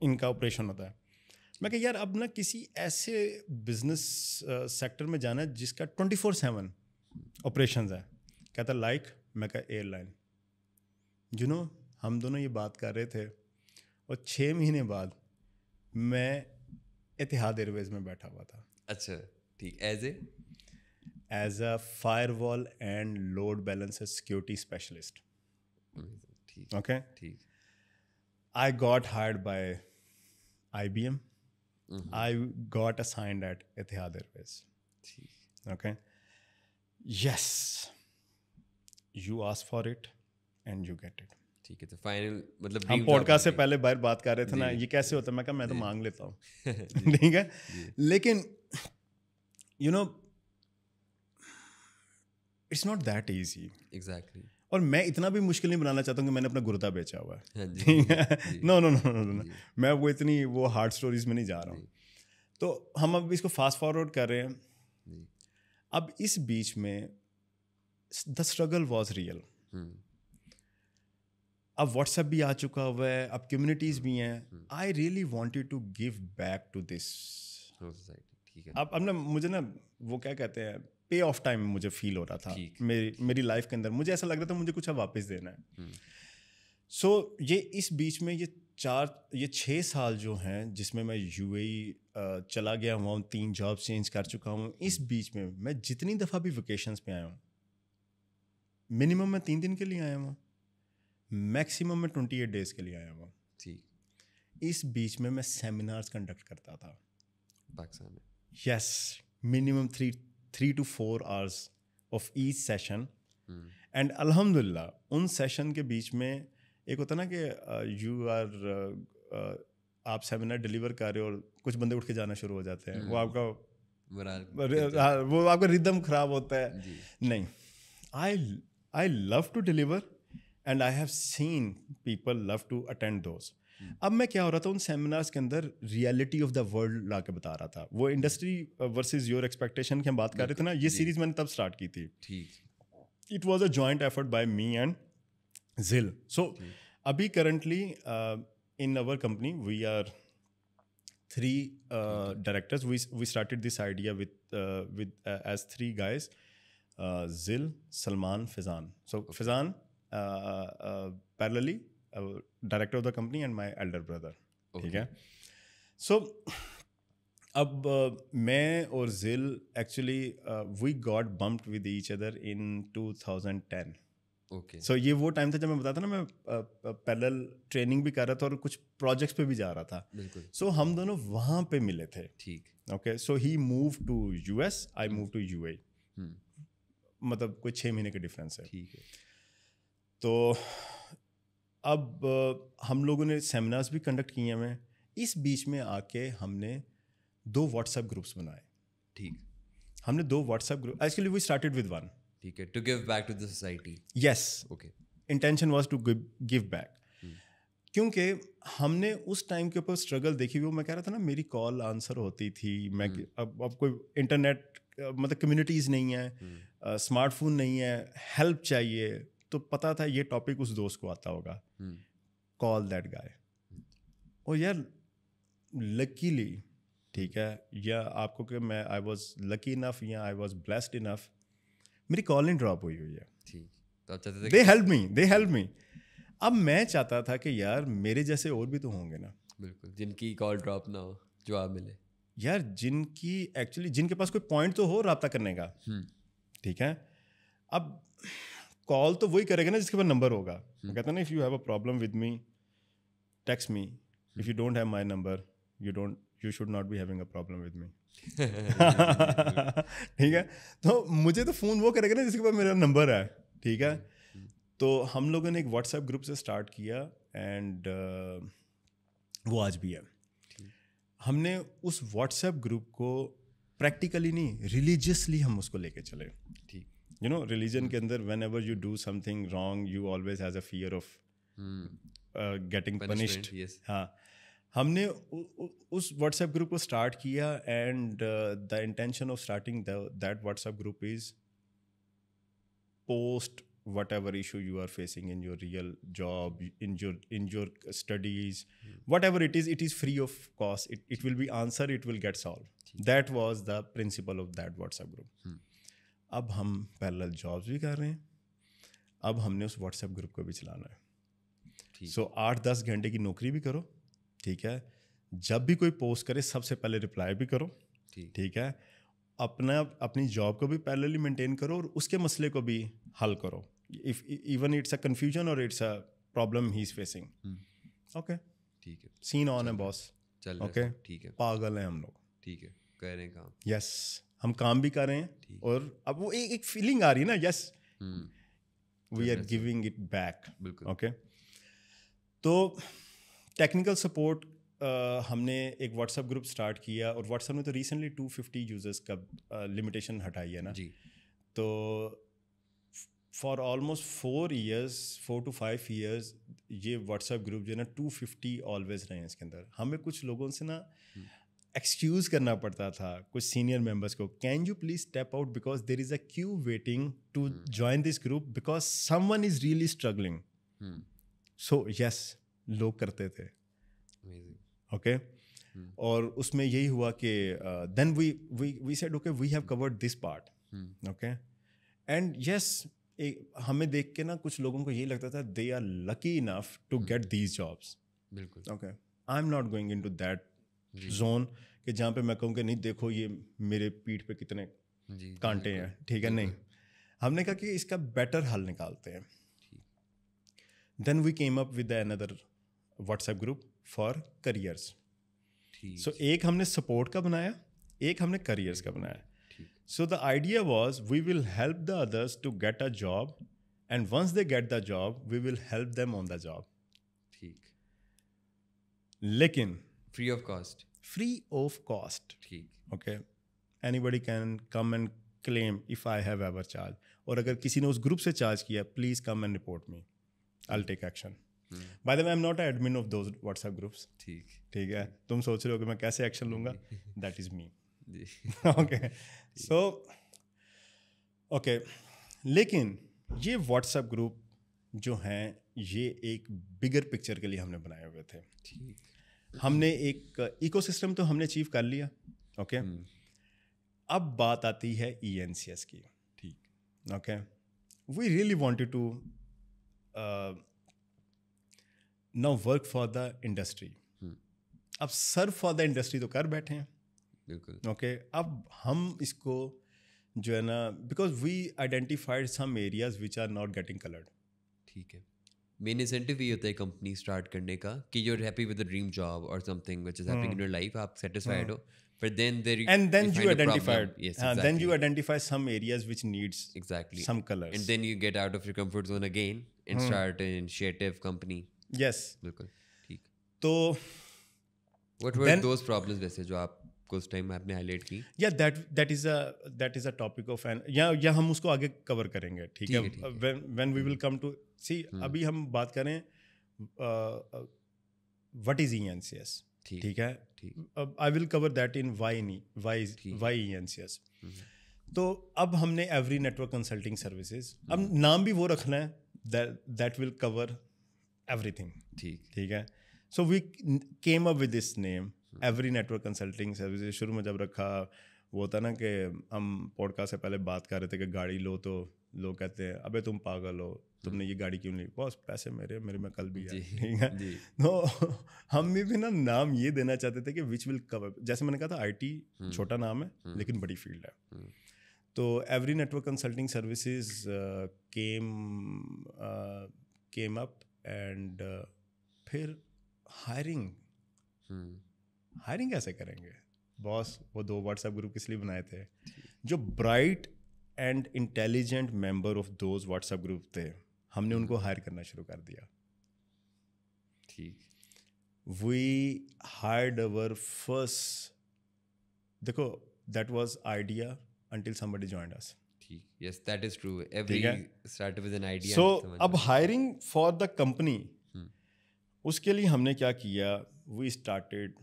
इनका ऑपरेशन होता है मैं कह यार अब ना किसी ऐसे बिजनेस सेक्टर में जाना है जिसका ट्वेंटी फोर सेवन ऑपरेशन है कहता लाइक मैं कह एयरलाइन यू नो हम दोनों ये बात कर रहे थे और छः महीने बाद मैं इतिहाद एयरवेज में बैठा हुआ था अच्छा ठीक as a as a firewall and load balance security specialist ठीक ओके ठीक I got hired by I B M I got assigned at Etihad Airways okay yes you ask for it and you get it ठीक है तो फाइनल मतलब हम पॉडकास्ट से पहले बाहर बात कर रहे थे ना ये कैसे होता है मैं कहा मैं तो मांग लेता हूँ ठीक है लेकिन you know it's not that easy exactly और मैं इतना भी मुश्किल नहीं बनाना चाहता हूँ कि मैंने अपना गुर्दा बेचा हुआ है no no no no no मैं वो इतनी वो हार्ड स्टोरीज में नहीं जा रहा हूँ तो हम अब इसको फास्ट फॉरवर्ड कर रहे हैं अब इस बीच में द स्ट्रगल वॉज रियल अब व्हाट्सएप भी आ चुका हुआ है अब कम्युनिटीज भी हैं I really wanted to give back to this अब अब ना मुझे ना वो क्या कहते हैं पे ऑफ टाइम मुझे फील हो रहा था मेरी मेरी लाइफ के अंदर मुझे ऐसा लग रहा था मुझे कुछ अब वापस देना है सो हम्म। so, ये इस बीच में ये चार ये छः साल जो हैं जिसमें मैं यू e, चला गया हुआ हूँ तीन जॉब चेंज कर चुका हूँ इस बीच में मैं जितनी दफ़ा भी वेकेशंस पे आया हूँ मिनिमम मैं तीन दिन के लिए आया हुआ मैक्सिमम मैं ट्वेंटी एट डेज़ के लिए आया हुआ ठीक इस बीच में मैं सेमिनार्स कंडक्ट करता था पाकिस्तान में yes minimum three three two four hours of each session and अलहमदिल्ला उन सेशन के बीच में एक होता ना कि you uh, are uh, uh, आप सेमिनार डिलीवर कर रहे हो और कुछ बंदे उठ के जाना शुरू हो जाते हैं वो hmm. आपका हाँ, वो आपका रिदम खराब होता है नहीं I I love to deliver and I have seen people love to attend दोस्त हम्म। अब मैं क्या हो रहा था उन सेमिनार्स के अंदर रियलिटी ऑफ द वर्ल्ड ला के बता रहा था वो इंडस्ट्री वर्सेज योर एक्सपेक्टेशन की हम बात कर रहे थे ना ये सीरीज मैंने तब स्टार्ट की थी ठीक it was a joint effort by me and Jill so अभी currently in our company we are three directors we we started this idea with with as three guys Jill Salman Fizan so Fizan parallelly director of the company and my elder brother ठीक है सो अब uh, मैं और Jill actually we got bumped with each other in 2010 okay so ये वो टाइम था जब मैं बताता ना मैं पैरेलल uh, ट्रेनिंग uh, भी कर रहा था और कुछ प्रोजेक्ट्स पे भी जा रहा था बिल्कुल सो so, हम दोनों वहाँ पे मिले थे ठीक okay so he move to US I move to U मतलब कोई छः महीने का डिफरेंस है ठीक है तो अब हम लोगों ने सेमिनार्स भी कंडक्ट किए हैं इस बीच में आके हमने दो व्हाट्सएप ग्रुप्स बनाए ठीक हमने दो WhatsApp group actually we started with one ठीक है to give back to the society yes okay intention was to give back क्योंकि हमने उस टाइम के ऊपर स्ट्रगल देखी हुई मैं कह रहा था ना मेरी कॉल आंसर होती थी मैं hmm। अब अब कोई इंटरनेट मतलब कम्युनिटीज़ नहीं है स्मार्टफोन hmm। नहीं है हेल्प चाहिए तो पता था ये टॉपिक उस दोस्त को आता होगा कॉल दैट गाय और यार लकीली ठीक है या आपको कि मैं आई वॉज लकी इनफ या आई वॉज ब्लेस्ड इनफ मेरी कॉलिंग ड्रॉप हुई हुई है ठीक तो आप चाहते थे they help me they help me अब मैं चाहता था कि यार मेरे जैसे और भी तो होंगे ना बिल्कुल जिनकी कॉल ड्रॉप ना हो जवाब मिले यार जिनकी एक्चुअली जिनके पास कोई पॉइंट तो हो रहा करने का हम्म। ठीक है अब कॉल तो वही करेगा ना जिसके पास नंबर होगा hmm. कहता ना if you have a problem with me texts me if you don't have my number you don't you should not be having a problem with me ठीक है तो मुझे तो फ़ोन वो करेगा ना जिसके पास मेरा नंबर है ठीक है hmm. तो हम लोगों ने एक व्हाट्सएप ग्रुप से स्टार्ट किया एंड uh, वो आज भी है हमने उस व्हाट्सएप ग्रुप को प्रैक्टिकली नहीं रिलीजियसली हम उसको लेके चले ठीक you know religion के अंदर whenever you do something wrong you always has a fear of hmm. uh, getting Punishment, punished yes. हाँ हमने उ, उ, उस व्हाट्सएप ग्रुप को स्टार्ट किया and the intention of starting that WhatsApp group is post whatever issue you are facing in your real job in your in your studies whatever it is it is free of cost it it will be answer it will get solve that was the principal of that WhatsApp group अब हम पैरल जॉब्स भी कर रहे हैं अब हमने उस व्हाट्सएप ग्रुप को भी चलाना है सो आठ दस घंटे की नौकरी भी करो ठीक है जब भी कोई पोस्ट करे सबसे पहले रिप्लाई भी करो ठीक है अपना अपनी जॉब को भी पैरेलली मेंटेन करो और उसके मसले को भी हल करो if even it's a confusion और it's a problem he is facing okay ठीक है सीन ऑन है बॉस चल ओके ठीक है पागल है हम लोग ठीक है कह रहे हैं काम यस हम काम भी कर रहे हैं और अब वो एक फीलिंग आ रही है ना yes we are giving it back okay तो टेक्निकल सपोर्ट हमने एक व्हाट्सएप ग्रुप स्टार्ट किया और व्हाट्सएप ने तो रिसेंटली 250 यूजर्स का लिमिटेशन हटाई है ना जी तो for almost four years four to five years ये व्हाट्सएप ग्रुप जो है ना टू फिफ्टी ऑलवेज रहे हैं इसके अंदर हमें कुछ लोगों से ना hmm. एक्सक्यूज़ करना पड़ता था कुछ सीनियर मेंबर्स को can you please step out because there is a queue waiting to join this group because someone is really struggling so yes लोग करते थे ओके hmm. और उसमें यही हुआ कि then we we we said okay we have covered this part okay and yes हमें देख के ना कुछ लोगों को यही लगता था they are lucky enough to get these jobs बिल्कुल okay I am not going into that zone कि जहाँ पे मैं कि नहीं देखो ये मेरे पीठ पे कितने कांटे हैं ठीक है नहीं हमने कहा कि इसका बेटर हल निकालते हैं then we came up with another WhatsApp group for careers so एक हमने सपोर्ट का बनाया एक हमने करियर्स का बनाया so the idea was we will help the others to get a job and once they get the job we will help them on the job ठीक लेकिन free of cost free of cost ठीक okay anybody can come and claim if I have ever charge और अगर किसी ने उस ग्रुप से चार्ज किया please come and report me I take action by the way I am not admin of those WhatsApp groups ठीक ठीक है तुम सोच रहे हो कि मैं कैसे एक्शन लूंगा that is me okay so okay लेकिन ये व्हाट्सएप ग्रुप जो हैं ये एक बिगर पिक्चर के लिए हमने बनाए हुए थे ठीक हमने एक इकोसिस्टम तो हमने अचीव कर लिया ओके हम्म। अब बात आती है ई एन सी एस की ठीक okay we really wanted to now work for the industry अब सर्व फॉर द इंडस्ट्री तो कर बैठे हैं बिल्कुल ओके okay? अब हम इसको जो है ना because we identified some areas which are not getting coloured ठीक है मेन इंसेंटिव ये होता है कंपनी स्टार्ट करने का कि you are happy with dream job और something which is happening in your life आप सेटिस्फाइड हो but then there and then you, you identified yes exactly. uh, then you identify some areas which needs exactly some colors and then you get out of your comfort zone again and hmm. start an initiative company yes बिल्कुल ठीक तो what were then, those problems वैसे जो आप कुछ टाइम आपने हाईलाइट की या that that is a that is a topic of an या या हम उसको आगे कवर करेंगे ठीक है when when we will come to see अभी हम बात करें what is ENCS N C ठीक है I will cover that in why Y why E N तो अब हमने एवरी नेटवर्क कंसल्टिंग सर्विसेज अब हम्म। नाम भी वो रखना है दैट विल कवर एवरीथिंग ठीक ठीक है so we came up with this name Every network Consulting Service शुरू में जब रखा वो होता ना कि हम पॉडकास्ट से पहले बात कर रहे थे कि गाड़ी लो तो लोग कहते हैं अबे तुम पागल हो तुमने हम्म। ये गाड़ी क्यों ली बॉस पैसे मेरे मेरे में कल भी जी, है जी. तो हम भी, भी ना नाम ये देना चाहते थे कि विच विल कवर जैसे मैंने कहा था आईटी हम्म। छोटा नाम है हम्म। लेकिन बड़ी फील्ड है तो Every network consulting Services came came up and फिर हायरिंग हायरिंग कैसे करेंगे बॉस वो दो व्हाट्सएप ग्रुप किस लिए बनाए थे जो bright and intelligent member of those WhatsApp group थे हमने hmm. उनको हायर करना शुरू कर दिया ठीक वी हायर्ड अवर फर्स्ट देखो that was idea until somebody join us ठीक yes that is true every start with an idea so अब हायरिंग फॉर द कंपनी उसके लिए हमने क्या किया we started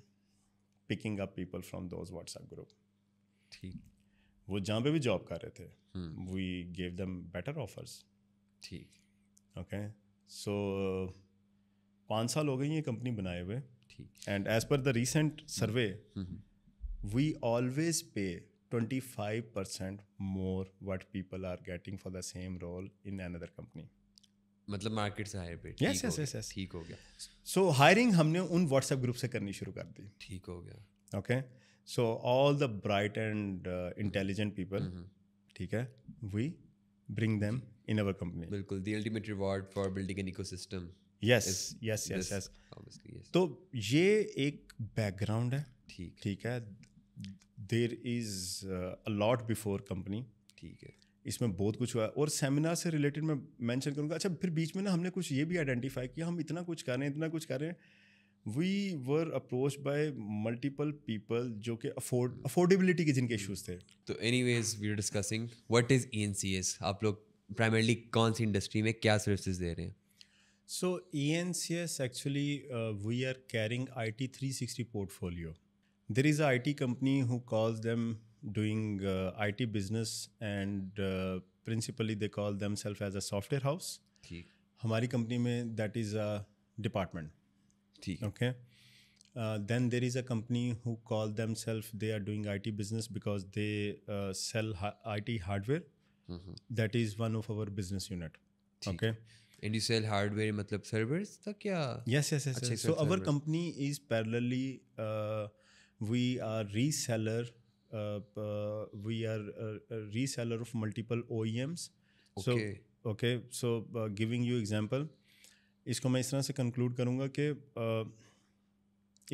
picking up people from those WhatsApp group ठीक वो जहाँ पे भी जॉब कर रहे थे we gave them better offers ठीक ओके सो पाँच साल हो गए ये कंपनी बनाए हुए ठीक and as per the recent survey we always pay twenty five 25% more what people are getting for the same role in another company मतलब मार्केट से higher pay yes yes yes yes ठीक हो गया सो so, हायरिंग हमने उन व्हाट्सएप ग्रुप से करनी शुरू कर दी ठीक हो गया okay so all the bright and intelligent people ठीक है we bring them in our company बिल्कुल the ultimate reward for building an ecosystem yes yes yes yes तो ये एक बैकग्राउंड है ठीक ठीक है there is a lot before company ठीक है इसमें बहुत कुछ हुआ और सेमिनार से रिलेटेड मैं मेंशन करूँगा अच्छा फिर बीच में ना हमने कुछ ये भी आइडेंटिफाई किया हम इतना कुछ कर रहे हैं इतना कुछ कर रहे हैं we were approach by multiple people जो कि अफोर्ड अफोर्डेबिलिटी के जिनके इशूज़ थे तो any ways we are discussing what is E N C S आप लोग प्राइमरली कौन सी इंडस्ट्री में क्या सर्विसेज दे रहे हैं so E N C S actually we are carrying I T three sixty portfolio there is a I T company who calls them doing uh, IT business and uh, principally they call themselves as a software house. Hamari company mein, that is a department. थी. Okay. Uh, then there is a company who call themselves they are doing IT business because they sell IT hardware. Mm-hmm. is one of our business unit. थी. Okay. And you sell hardware, मतलब servers तक या? Yes, yes, yes. So, our company is parallelly we are reseller. Uh, uh, we are a, uh, a, reseller of multiple OEMs. Okay. So, okay. So, giving you example, इसको मैं इस तरह से कंक्लूड करूँगा कि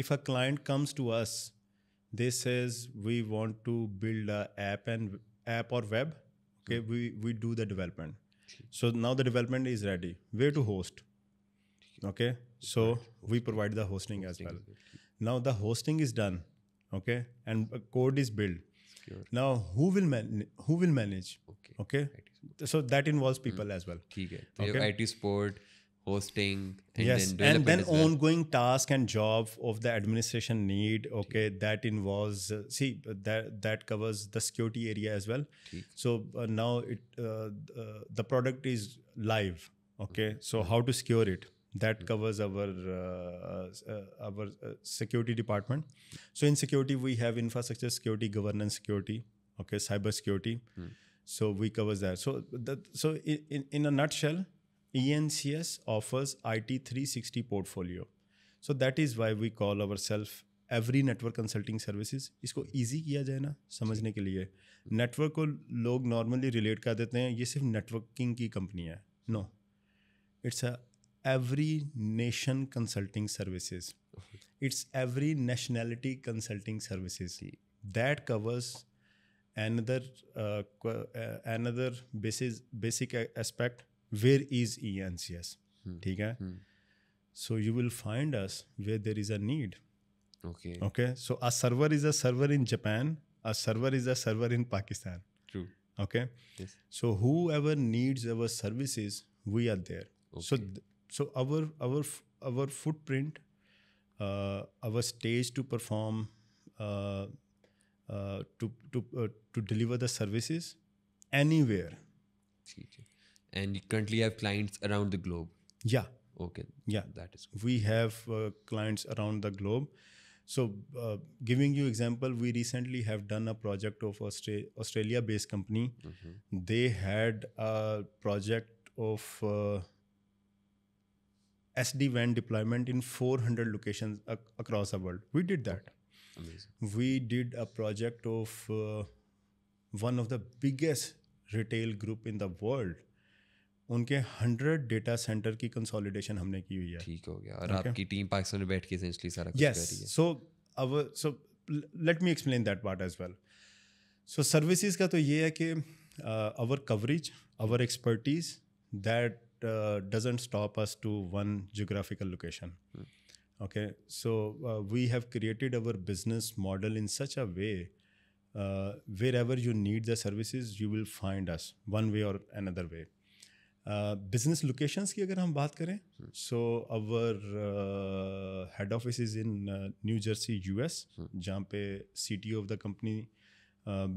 if a client to to us this is we want to build a app and app और okay hmm. we we do the development so now the development is ready where to host okay so we provide the hosting as well now the hosting is done okay and a code is built Secure. now who will man who will manage okay okay so that involves hmm. people mm. as well okay. So okay it support hosting and yes then and then ongoing task and job of the administration need okay that involves uh, see uh, that that covers the security area as well Theek. so uh, now it uh, uh, the product is live okay mm. so mm. how to secure it that hmm. covers our uh, uh, our uh, security department so in security we have infrastructure security governance security okay cyber security mm. so we covers that so that so in, in a nutshell encs offers it 360 portfolio so that is why we call ourselves Every network consulting Services इसको ईजी किया जाए ना समझने के लिए नेटवर्क को लोग नॉर्मली रिलेट कर देते हैं ये सिर्फ नेटवर्किंग की कंपनी है no it's a every nation consulting services it's every nationality consulting services hmm. that covers another uh, uh, another basis basic aspect where is encs hmm. hmm. so you will find us where there is a need okay okay so a server is a server in japan a server is a server in pakistan true okay yes. so whoever needs our services we are there okay. so th so our our our footprint uh, our stage to perform uh, uh, to to uh, to deliver the services anywhere and you currently have clients around the globe yeah okay yeah that is cool. we have uh, clients around the globe so uh, giving you example we recently have done a project of Austra australia based company mm -hmm. they had a project of S D वैन deployment in four hundred location across the world we did that we did a project of one of the biggest retail group in the world उनके हंड्रेड डेटा सेंटर की कंसोलिडेशन हमने की हुई है ठीक हो गया और okay? आपकी टीम पाकिस्तान में बैठ के सारा कुछ yes, कर रही है सो अब so let me explain that part as well so services का तो ये है कि our coverage our expertise that uh, doesn't stop us to one geographical location. Mm. Okay, so uh, we have created our business model in such a way uh, wherever you need the services, you will find us one way or another way. Business locations की अगर हम बात करें so head head office is in New Jersey US जहाँ पे सीटीओ ऑफ द कंपनी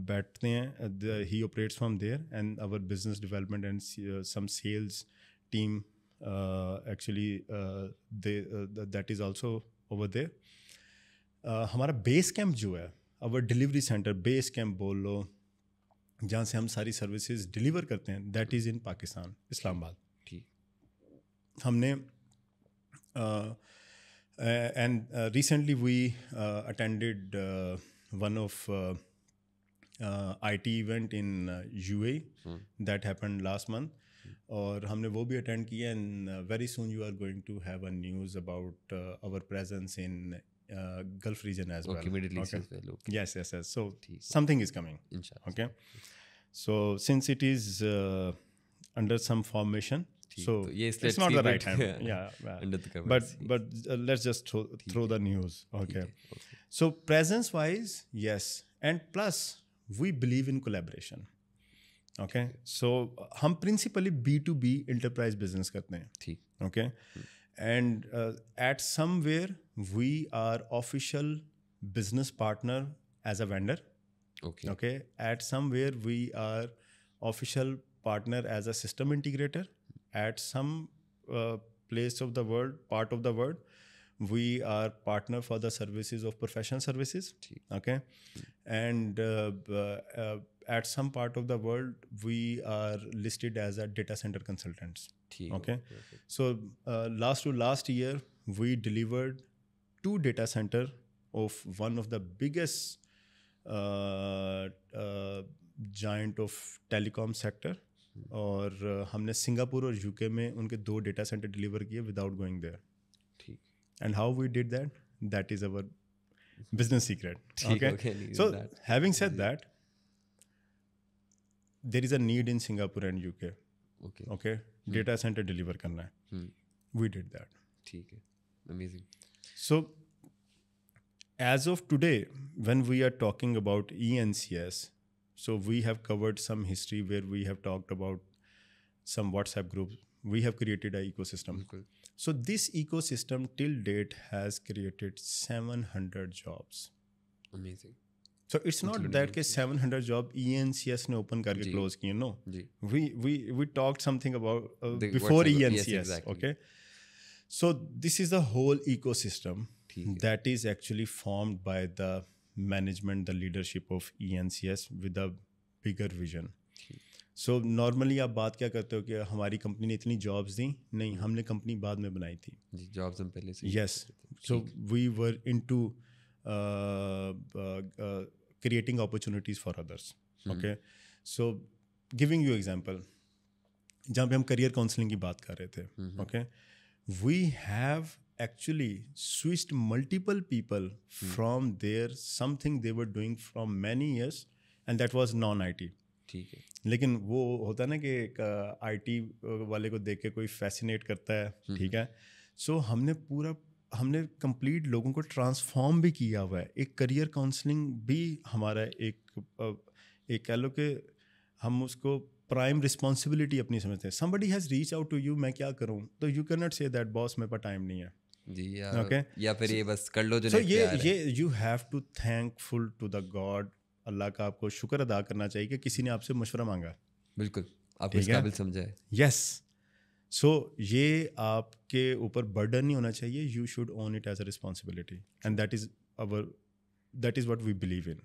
बैठते हैं he operates from there and our business development and some sales team uh, actually uh, they uh, that is also over there हमारा बेस कैंप जो है our delivery center base camp बोल लो जहाँ से हम सारी सर्विसेज डिलीवर करते हैं that is in Pakistan Islamabad ठीक हमने and recently we attended one of I T event in U A that happen last month और हमने वो भी attend And uh, very soon, you are going to have a news about uh, our presence in uh, Gulf region as well. Yes, yes, yes. So something is coming. Inshallah. Okay. So since it is under some formation, so it's not the right time. yeah. but let's just throw, the news. okay. So presence wise, yes, and plus we believe in collaboration. Okay so हम principally B to B enterprise business करते हैं ठीक okay and at somewhere we are official business partner as a vendor okay at somewhere we are official partner as a system integrator at some place of the world part of the world we are partner for the services of professional services. Okay and at some part of the world we are listed as a data center consultants okay, so uh, last to last year we delivered two data center of one of the biggest uh, uh, giant of telecom sector hmm. और uh, हमने सिंगापुर और यूके में उनके दो डेटा सेंटर डिलीवर किए विदाउट गोइंग देयर ठीक and how we did that that is our business secret okay so having said that there is a need in Singapore and UK. Okay. Okay. Hmm. Data center deliver deliver करना है वी डिड दैट ठीक है amazing so as of today, when we are talking about ENCS, so we have covered some history where we have talked about some WhatsApp groups. We have created an ecosystem. Okay. So this ecosystem till date has created 700 jobs. Amazing. So it's not that के 700 job E N C S ने ओपन करके क्लोज किए no we we we talk something about before us okay so this is the whole system that is actually formed by the management the leadership of E N C S with a bigger vision so normally आप बात क्या करते हो कि हमारी कंपनी ने इतनी जॉब्स दी नहीं हमने कंपनी बाद में बनाई थी जॉब्स हम पहले से yes so we were into creating opportunities for others hmm. okay so giving you example जहाँ पे हम करियर काउंसलिंग की बात कर रहे थे okay we have actually switched multiple people from there something they were doing from many years and that was non I T ठीक है लेकिन वो होता है ना कि आई टी uh, uh, वाले को देख के कोई फैसिनेट करता है hmm. ठीक है सो so, हमने पूरा हमने कंप्लीट लोगों को ट्रांसफॉर्म भी किया हुआ है एक करियर काउंसलिंग भी हमारा एक एक कह लो कि हम उसको प्राइम रिस्पॉन्सिबिलिटी अपनी समझते हैं somebody has reach out to you मैं क्या करूँ तो you can not say that boss मेरे पास टाइम नहीं है जी या okay? या फिर ये बस कर लो जो so ये ये you have to thankful to the god Allah का आपको शुक्र अदा करना चाहिए कि किसी ने आपसे मशवरा मांगा बिल्कुल आप इस काबिल समझा यस yes. सो so, ये आपके ऊपर बर्डन नहीं होना चाहिए you should own it as a responsibility and that is our that is what we believe in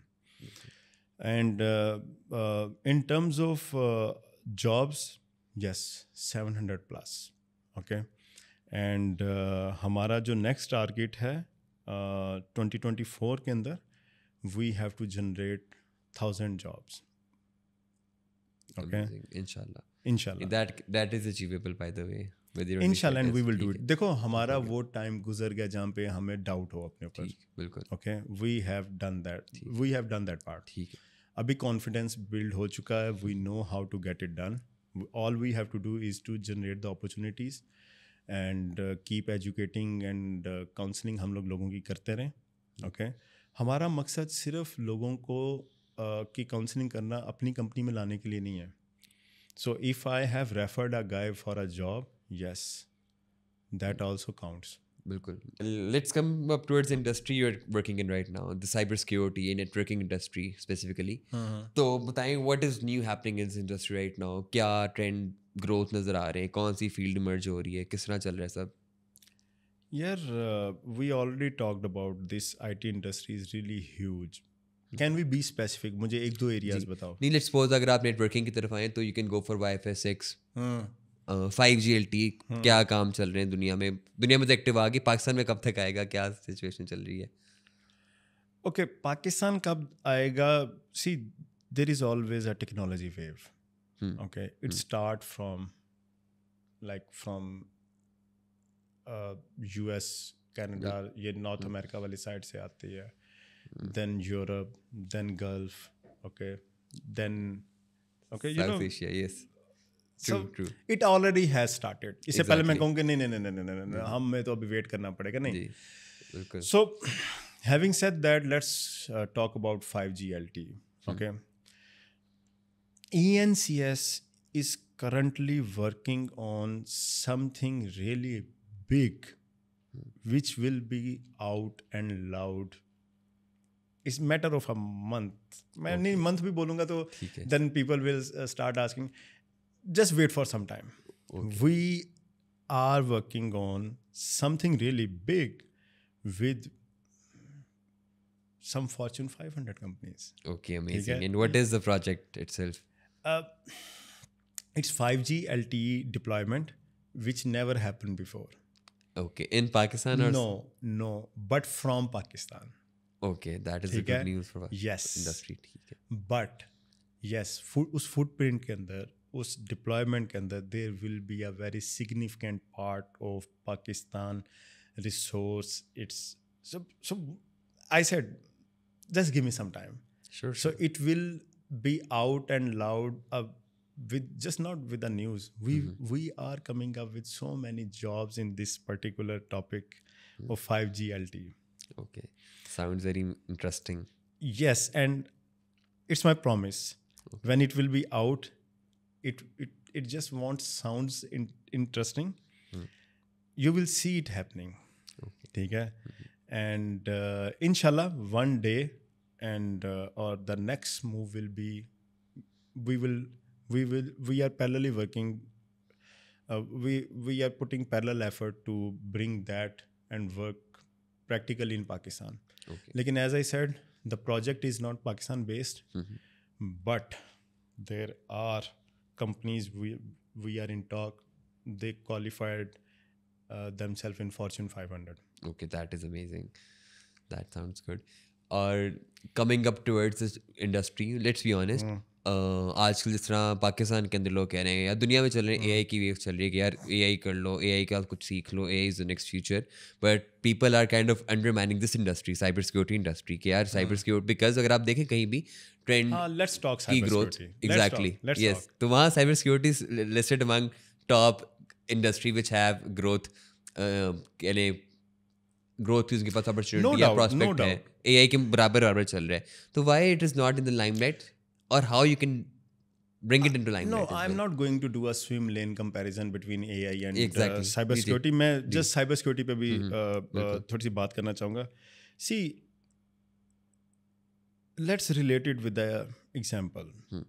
and in terms of jobs yes seven hundred plus okay and हमारा जो नेक्स्ट टारगेट है ट्वेंटी ट्वेंटी फोर के अंदर we have to generate thousand jobs okay इनशाला देखो हमारा वो टाइम गुजर गया जहाँ पे हमें डाउट हो अपने ऊपर we have done that we have done that part ठीक अभी कॉन्फिडेंस बिल्ड हो चुका है we know how to get it done all we have to do is to generate the opportunities and keep educating and counselling हम लोग लोगों की करते रहें ओके okay? हमारा मकसद सिर्फ लोगों को uh, की काउंसलिंग करना अपनी कंपनी में लाने के लिए नहीं है So if I have referred a guy for a job, yes, that also counts. Bilkul. Let's come up towards the industry you're working in right now, the cybersecurity and networking industry specifically. Mm-hmm. तो बताएं what is new happening in this industry right now? क्या trend growth नज़र आ रहे हैं कौन सी field merge हो रही है किस चल रहा है सब Yeah, uh, we already talked about this IT industry is really huge. Can we be specific मुझे एक दो एरियाज बताओ नहीं लेट्स सपोज अगर आप नेटवर्किंग की तरफ आए तो you can go for Y F S X five G L T क्या काम चल रहे हैं दुनिया में दुनिया में तो एक्टिव आ गई पाकिस्तान में कब तक आएगा क्या सिचुएशन चल रही है ओके okay, पाकिस्तान कब आएगा see there is always a technology wave okay it start from like from US Canada ये नॉर्थ हम्म। अमेरिका वाली साइड से आती है then Europe, then Gulf, okay, then okay, South Asia, yes. true, true. it already has started. इससे exactly. पहले मैं कहूँ कि नहीं नहीं नहीं नहीं नहीं हमें तो अभी वेट करना पड़ेगा नहीं so having said that let's talk about 5G LTE okay ENCS is currently working on something really big hmm. which will be out and loud it's matter of a month मैं नहीं मंथ भी बोलूँगा तो then people will start asking just wait for some time we are working on something really big with some Fortune 500 companies. Okay, amazing. And what is the project itself? Uh, it's 5G LTE deployment, which never happened before. Okay, in Pakistan or no, no, but from Pakistan. Okay that is good news for yes industry ठीक है बट यस उस फुटप्रिंट के अंदर उस डिप्लॉयमेंट के अंदर there will be a very significant part of Pakistan resource it's so I said just give me some time so it will be out and loud with just not with the news we we are coming up with so many jobs in this particular topic of five G L T Okay. Sounds very interesting. Yes, and it's my promise. Okay. When it will be out, it it, it just wants sounds in, interesting. Hmm. You will see it happening. Okay. okay? Hmm. And uh, inshallah, one day and uh, or the next move will be we will we will we are parallelly working uh, we we are putting parallel effort to bring that and work practically in Pakistan. Okay. Like, as I said, the project is not Pakistan based, mm-hmm. but there are companies we, we are in talk, they qualified uh, themselves in Fortune 500. Okay, that is amazing. That sounds good. Or coming up towards this industry, let's be honest, mm. आजकल जिस तरह पाकिस्तान के अंदर लोग कह रहे हैं या दुनिया में चल रहे हैं ए हाँ। की वेव चल रही है कि यार ए कर लो ए का कुछ सीख लो A is the next future but people are kind of undermining this industry cyber security industry के यार साइबर सिक्योरिटी बिकॉज अगर आप देखें कहीं भी ट्रेंड हाँ, की ग्रोथ एग्जैक्टली यस तो वहाँ cyber security listed among top industry which have growth यानी ग्रोथ की उसके पास अपॉर्चुनिटी या प्रॉस्पेक्ट है एआई के बराबर बराबर चल रहा है तो why it is not in the limelight or how you can bring it into line. No, I'm well. not going to do a swim lane comparison between AI and uh, exactly. uh, cyber security. मैं just cyber security पे भी mm-hmm. uh, uh, थोड़ी सी बात करना चाहूँगा. See, let's relate it with the example. Hmm.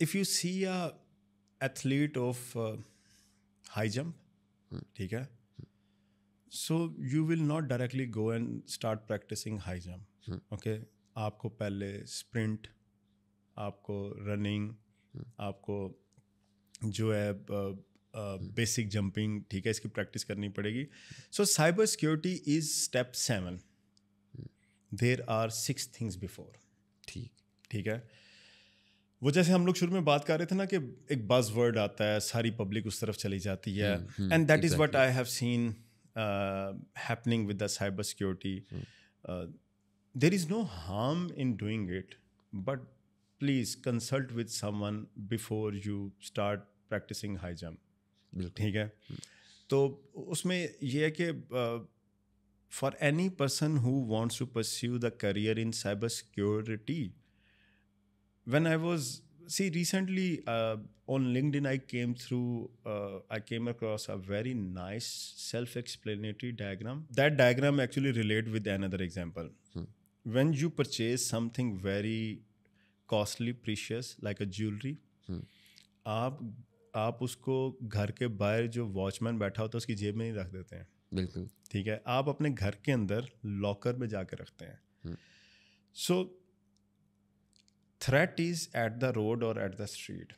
If you see a athlete of uh, high jump, hmm. ठीक है, so you will not directly go and start practicing high jump. Hmm. Okay आपको पहले स्प्रिंट आपको रनिंग हम्म। आपको जो है बेसिक जंपिंग हम्म। ठीक है इसकी प्रैक्टिस करनी पड़ेगी so cyber security is step seven there are six things before ठीक ठीक है वो जैसे हम लोग शुरू में बात कर रहे थे ना कि एक बज वर्ड आता है सारी पब्लिक उस तरफ चली जाती है and that is what I have seen happening with the cyber security there is no harm in doing it, but please consult with someone before you start practicing high jump. ठीक है hmm. तो उसमें यह है कि for any person who wants to pursue the career in cyber when I was see recently uh, on LinkedIn, I came through uh, I came across a very nice self-explanatory diagram. That diagram actually relate with another example. Hmm. when you purchase something very costly precious like a jewelry hmm. आप आप उसको घर के बाहर जो वॉचमैन बैठा होता है उसकी जेब में नहीं रख देते हैं बिल्कुल ठीक है आप अपने घर के अंदर लॉकर में जाके रखते हैं so threat is at the road और at the street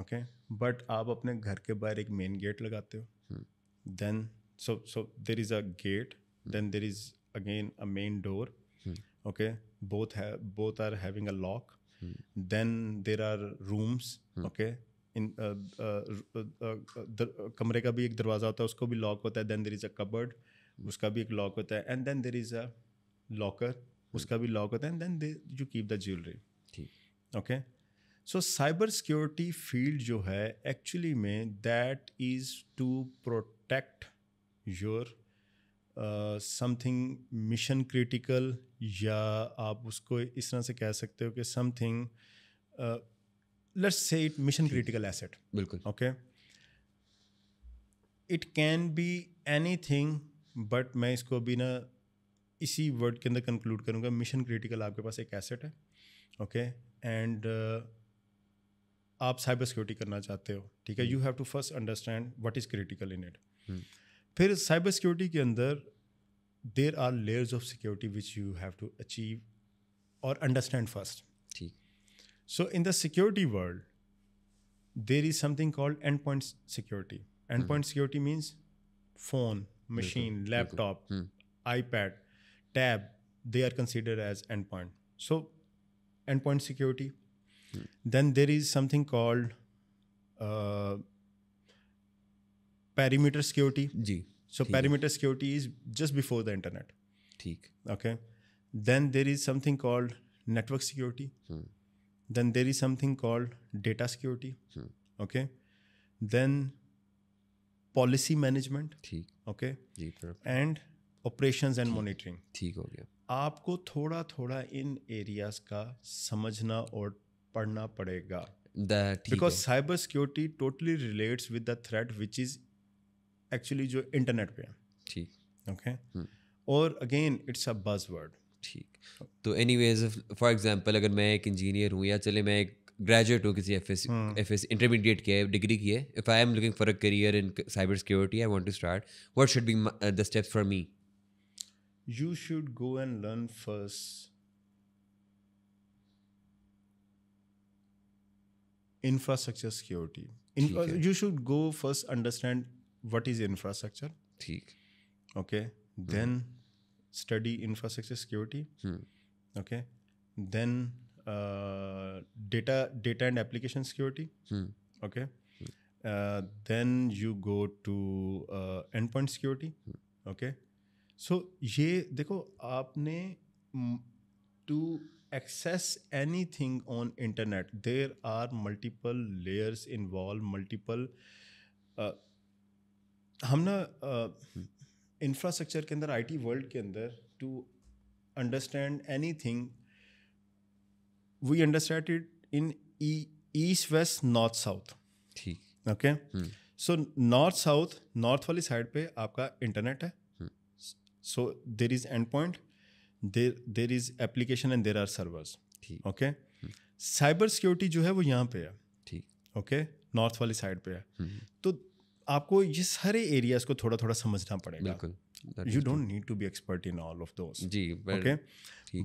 okay but आप अपने घर के बाहर एक मेन गेट लगाते हो then so so there is a gate then there is again a main door Hmm. okay both have both are having a lock hmm. then there are rooms hmm. okay in uh, uh, uh, कमरे का भी एक दरवाज़ा होता है उसको भी लॉक होता है then there is a cupboard उसका भी एक लॉक होता है and then there is a locker उसका भी लॉक होता है and then they you keep the jewellery okay so cyber security field जो है एक्चुअली में that is to protect your something mission critical या आप उसको इस तरह से कह सकते हो कि something let's say it mission critical asset बिल्कुल okay it can be anything but मैं इसको अभी ना इसी वर्ड के अंदर कंक्लूड करूँगा मिशन क्रिटिकल आपके पास एक एसेट है ओके एंड uh, आप साइबर सिक्योरिटी करना चाहते हो ठीक है you have to first understand what is critical in it फिर साइबर सिक्योरिटी के अंदर there are layers of security which you have to achieve or understand first. Thik. So, in the security world, there is something called endpoint security. Endpoint mm-hmm. security means phone, machine, laptop, hmm. iPad, tab, they are considered as endpoint. So, endpoint security. Hmm. Then there is something called uh, perimeter security. Ji. So perimeter security is just before the internet. ठीक okay then there is something called network security hmm. then there is something called data security hmm. okay then policy management ठीक okay and operations and monitoring ठीक हो गया आपको थोड़ा थोड़ा इन एरियाज का समझना और पढ़ना पड़ेगा because cyber security totally relates with the threat which is actually जो इंटरनेट पे है ठीक ओके हम्म। और अगेन इट्स अ बज वर्ड ठीक तो एनी वेज फॉर एग्जाम्पल अगर मैं एक इंजीनियर हूँ या चले मैं एक ग्रेजुएट हूँ किसी F S F S intermediate की है डिग्री की है if I am looking for a career in cyber security I want to start what should be the steps for me you should go and learn first infrastructure security you should go first understand what is infrastructure ठीक okay then study infrastructure security okay then data data and application security okay then you go to and point security okay so ये देखो आपने to access anything on internet there are multiple layers involve multiple हम ना इंफ्रास्ट्रक्चर के अंदर आईटी वर्ल्ड के अंदर to understand anything we understand it in east west north south ठीक okay so north south north वाली साइड पे आपका इंटरनेट है so there is endpoint there there is application and there are servers okay cyber security जो है वो यहाँ पे है ठीक ओके नॉर्थ वाली साइड पे है हम्म। तो आपको ये सारे एरियाज को थोड़ा थोड़ा समझना पड़ेगा you don't need to be expert in all of दोस्त जी ओके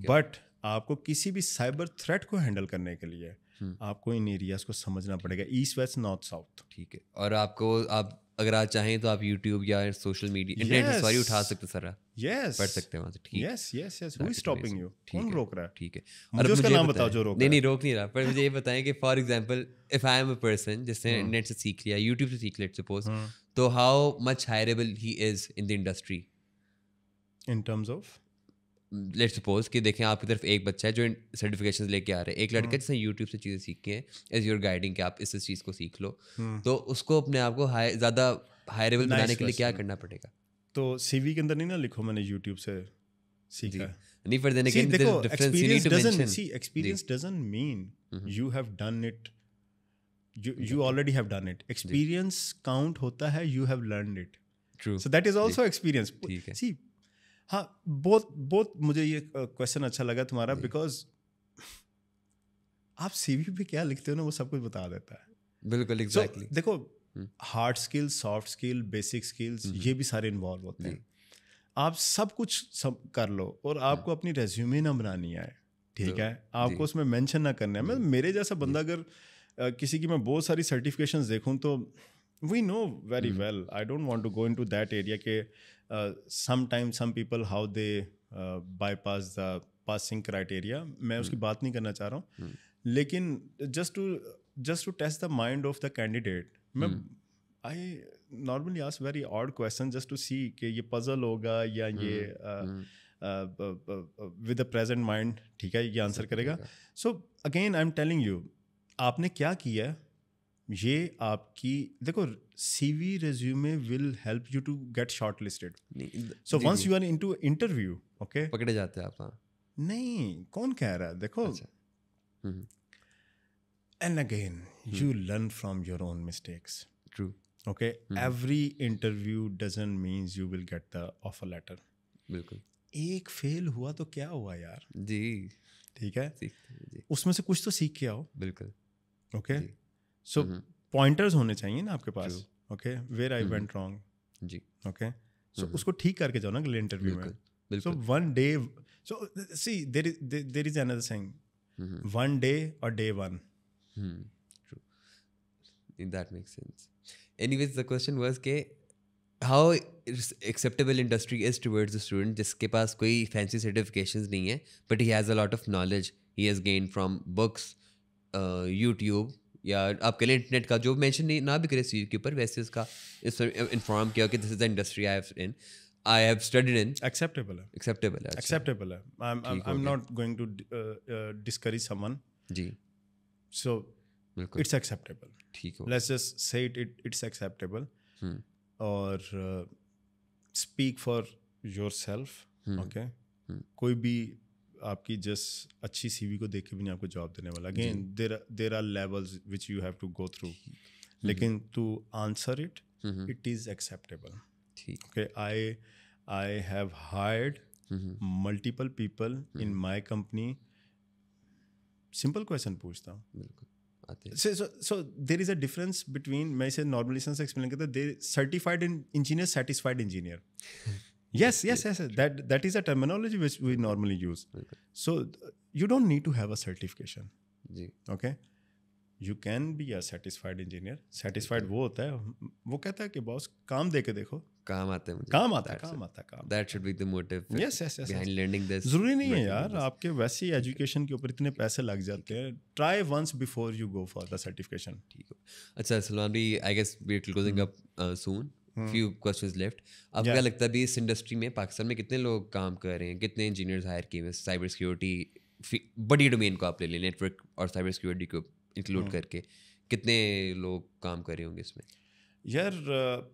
बट आपको किसी भी साइबर थ्रेट को हैंडल करने के लिए हम्म। आपको इन एरियाज को समझना पड़ेगा ईस्ट वेस्ट नॉर्थ साउथ ठीक है और आपको आप अगर आप चाहें तो आप यूट्यूब या सोशल मीडिया इंटरनेट सॉरी उठा सकते सर यस पढ़ सकते हैं ठीक yes yes yes who is stopping you कौन रोक रहा है ठीक है मुझे उसका नाम बताओ जो रोक नहीं नहीं रोक नहीं रहा पर मुझे ये बताएं कि for example if I am a person जिसने इंटरनेट से सीख लिया यूट्यूब से सीख लिया सपोज हम्म। तो how much hireable he is in the industry in terms of let suppose कि देखें आपकी तरफ एक बच्चा है जो सर्टिफिकेशन लेके आ रहे हैं एक लड़का हम्म। जिसने यूट्यूब से चीज़ें सीखी हैं एज योर गाइडिंग कि आप इस चीज़ को सीख लो हम्म। तो उसको अपने आप को हाई ज़्यादा हाई लेवल बनाने के लिए क्या करना पड़ेगा तो सी के अंदर नहीं ना लिखो मैंने यूट्यूब से सीखा नहीं for then again experience doesn't mean you have done it you already have done it experience count होता है you have learn it true so that is also experience see हाँ बहुत बहुत मुझे ये क्वेश्चन अच्छा लगा तुम्हारा बिकॉज आप सीवी पे क्या लिखते हो ना वो सब कुछ बता देता है बिल्कुल एग्जैक्टली exactly. so, देखो hard skills soft skill basic skills ये हम्म। भी सारे इन्वॉल्व होते हैं आप सब कुछ सब कर लो और हम्म। आपको अपनी रेज्यूमे ना बनानी आए ठीक है आपको उसमें मेंशन ना करना है मतलब मेरे जैसा बंदा अगर किसी की मैं बहुत सारी सर्टिफिकेशंस देखूं तो we know very well I don't want to go into that area के sometime some people how they bypass bypass criteria मैं उसकी hmm. बात नहीं करना चाह रहा हूँ hmm. लेकिन just to just to test the mind of the candidate मैं I normally ask very odd question just to see कि ये पजल होगा या hmm. ये विद द प्रेजेंट माइंड ठीक है ये आंसर करेगा so again I am telling you आपने क्या किया है ये आपकी देखो CV resume will help you to get shortlisted so once you are into interview okay पकड़े जाते हैं आप हाँ नहीं कौन कह रहा है देखो and again you learn from your own mistakes true okay every interview doesn't means you will get the offer letter बिल्कुल एक फेल हुआ तो क्या हुआ यार जी ठीक है जी. उसमें से कुछ तो सीख के आओ बिल्कुल ओके okay? सो पॉइंटर्स mm-hmm. होने चाहिए ना आपके पास okay where I went wrong जी ओके सो mm-hmm. उसको ठीक करके जाओ ना अगले इंटरव्यू में so one day so see there is there is another thing one day और day one that makes sense anyways the question was के how acceptable industry is towards the student जिसके पास कोई फैंसी सर्टिफिकेशन नहीं है but he has a lot of knowledge he has gain from books YouTube या आपके लिए इंटरनेट का जो मेंशन नहीं ना भी करे चीज़ के ऊपर वैसे इसका इस इन्फॉर्म किया कि this is the industry I have in I have studied in. Acceptable. Acceptable. Actually. Acceptable. I'm, I'm, I'm not going to uh, uh, discourage someone. जी. So it's acceptable. ठीक हो. Let's just say it. it it's acceptable. Hmm. और uh, speak for yourself. Hmm. Okay. Hmm. कोई भी आपकी जिस अच्छी सीवी को देख के भी नहीं आपको जॉब देने वाला again there there are levels which you have to go through लेकिन to answer it it is acceptable okay I I have hired multiple people in my company simple question पूछता हूँ बिल्कुल so there is a difference between मैं इसे नॉर्मली एक्सप्लेन करता certified engineer satisfied engineer yes yes yes, that that is a terminology which we normally use okay. so you don't need to have a certification okay you can be a satisfied engineer satisfied वो होता है वो कहता है कि बॉस काम दे के देखो काम आता है काम आता है काम आता काम that should be the motive yes yes yes behind learning this जरूरी नहीं है यार आपके वैसे ही एजुकेशन के ऊपर इतने पैसे लग जाते हैं try once before you go for the certification ठीक है अच्छा सलमान भाई I guess we are closing up soon few questions left अब क्या लगता है अभी इस इंडस्ट्री में पाकिस्तान में कितने लोग काम कर रहे हैं कितने इंजीनियर्स हायर किए हुए साइबर सिक्योरिटी बड़ी डोमेन को आप ले लें नेटवर्क और साइबर सिक्योरिटी को इंक्लूड hmm. करके कितने लोग काम कर रहे होंगे इसमें यार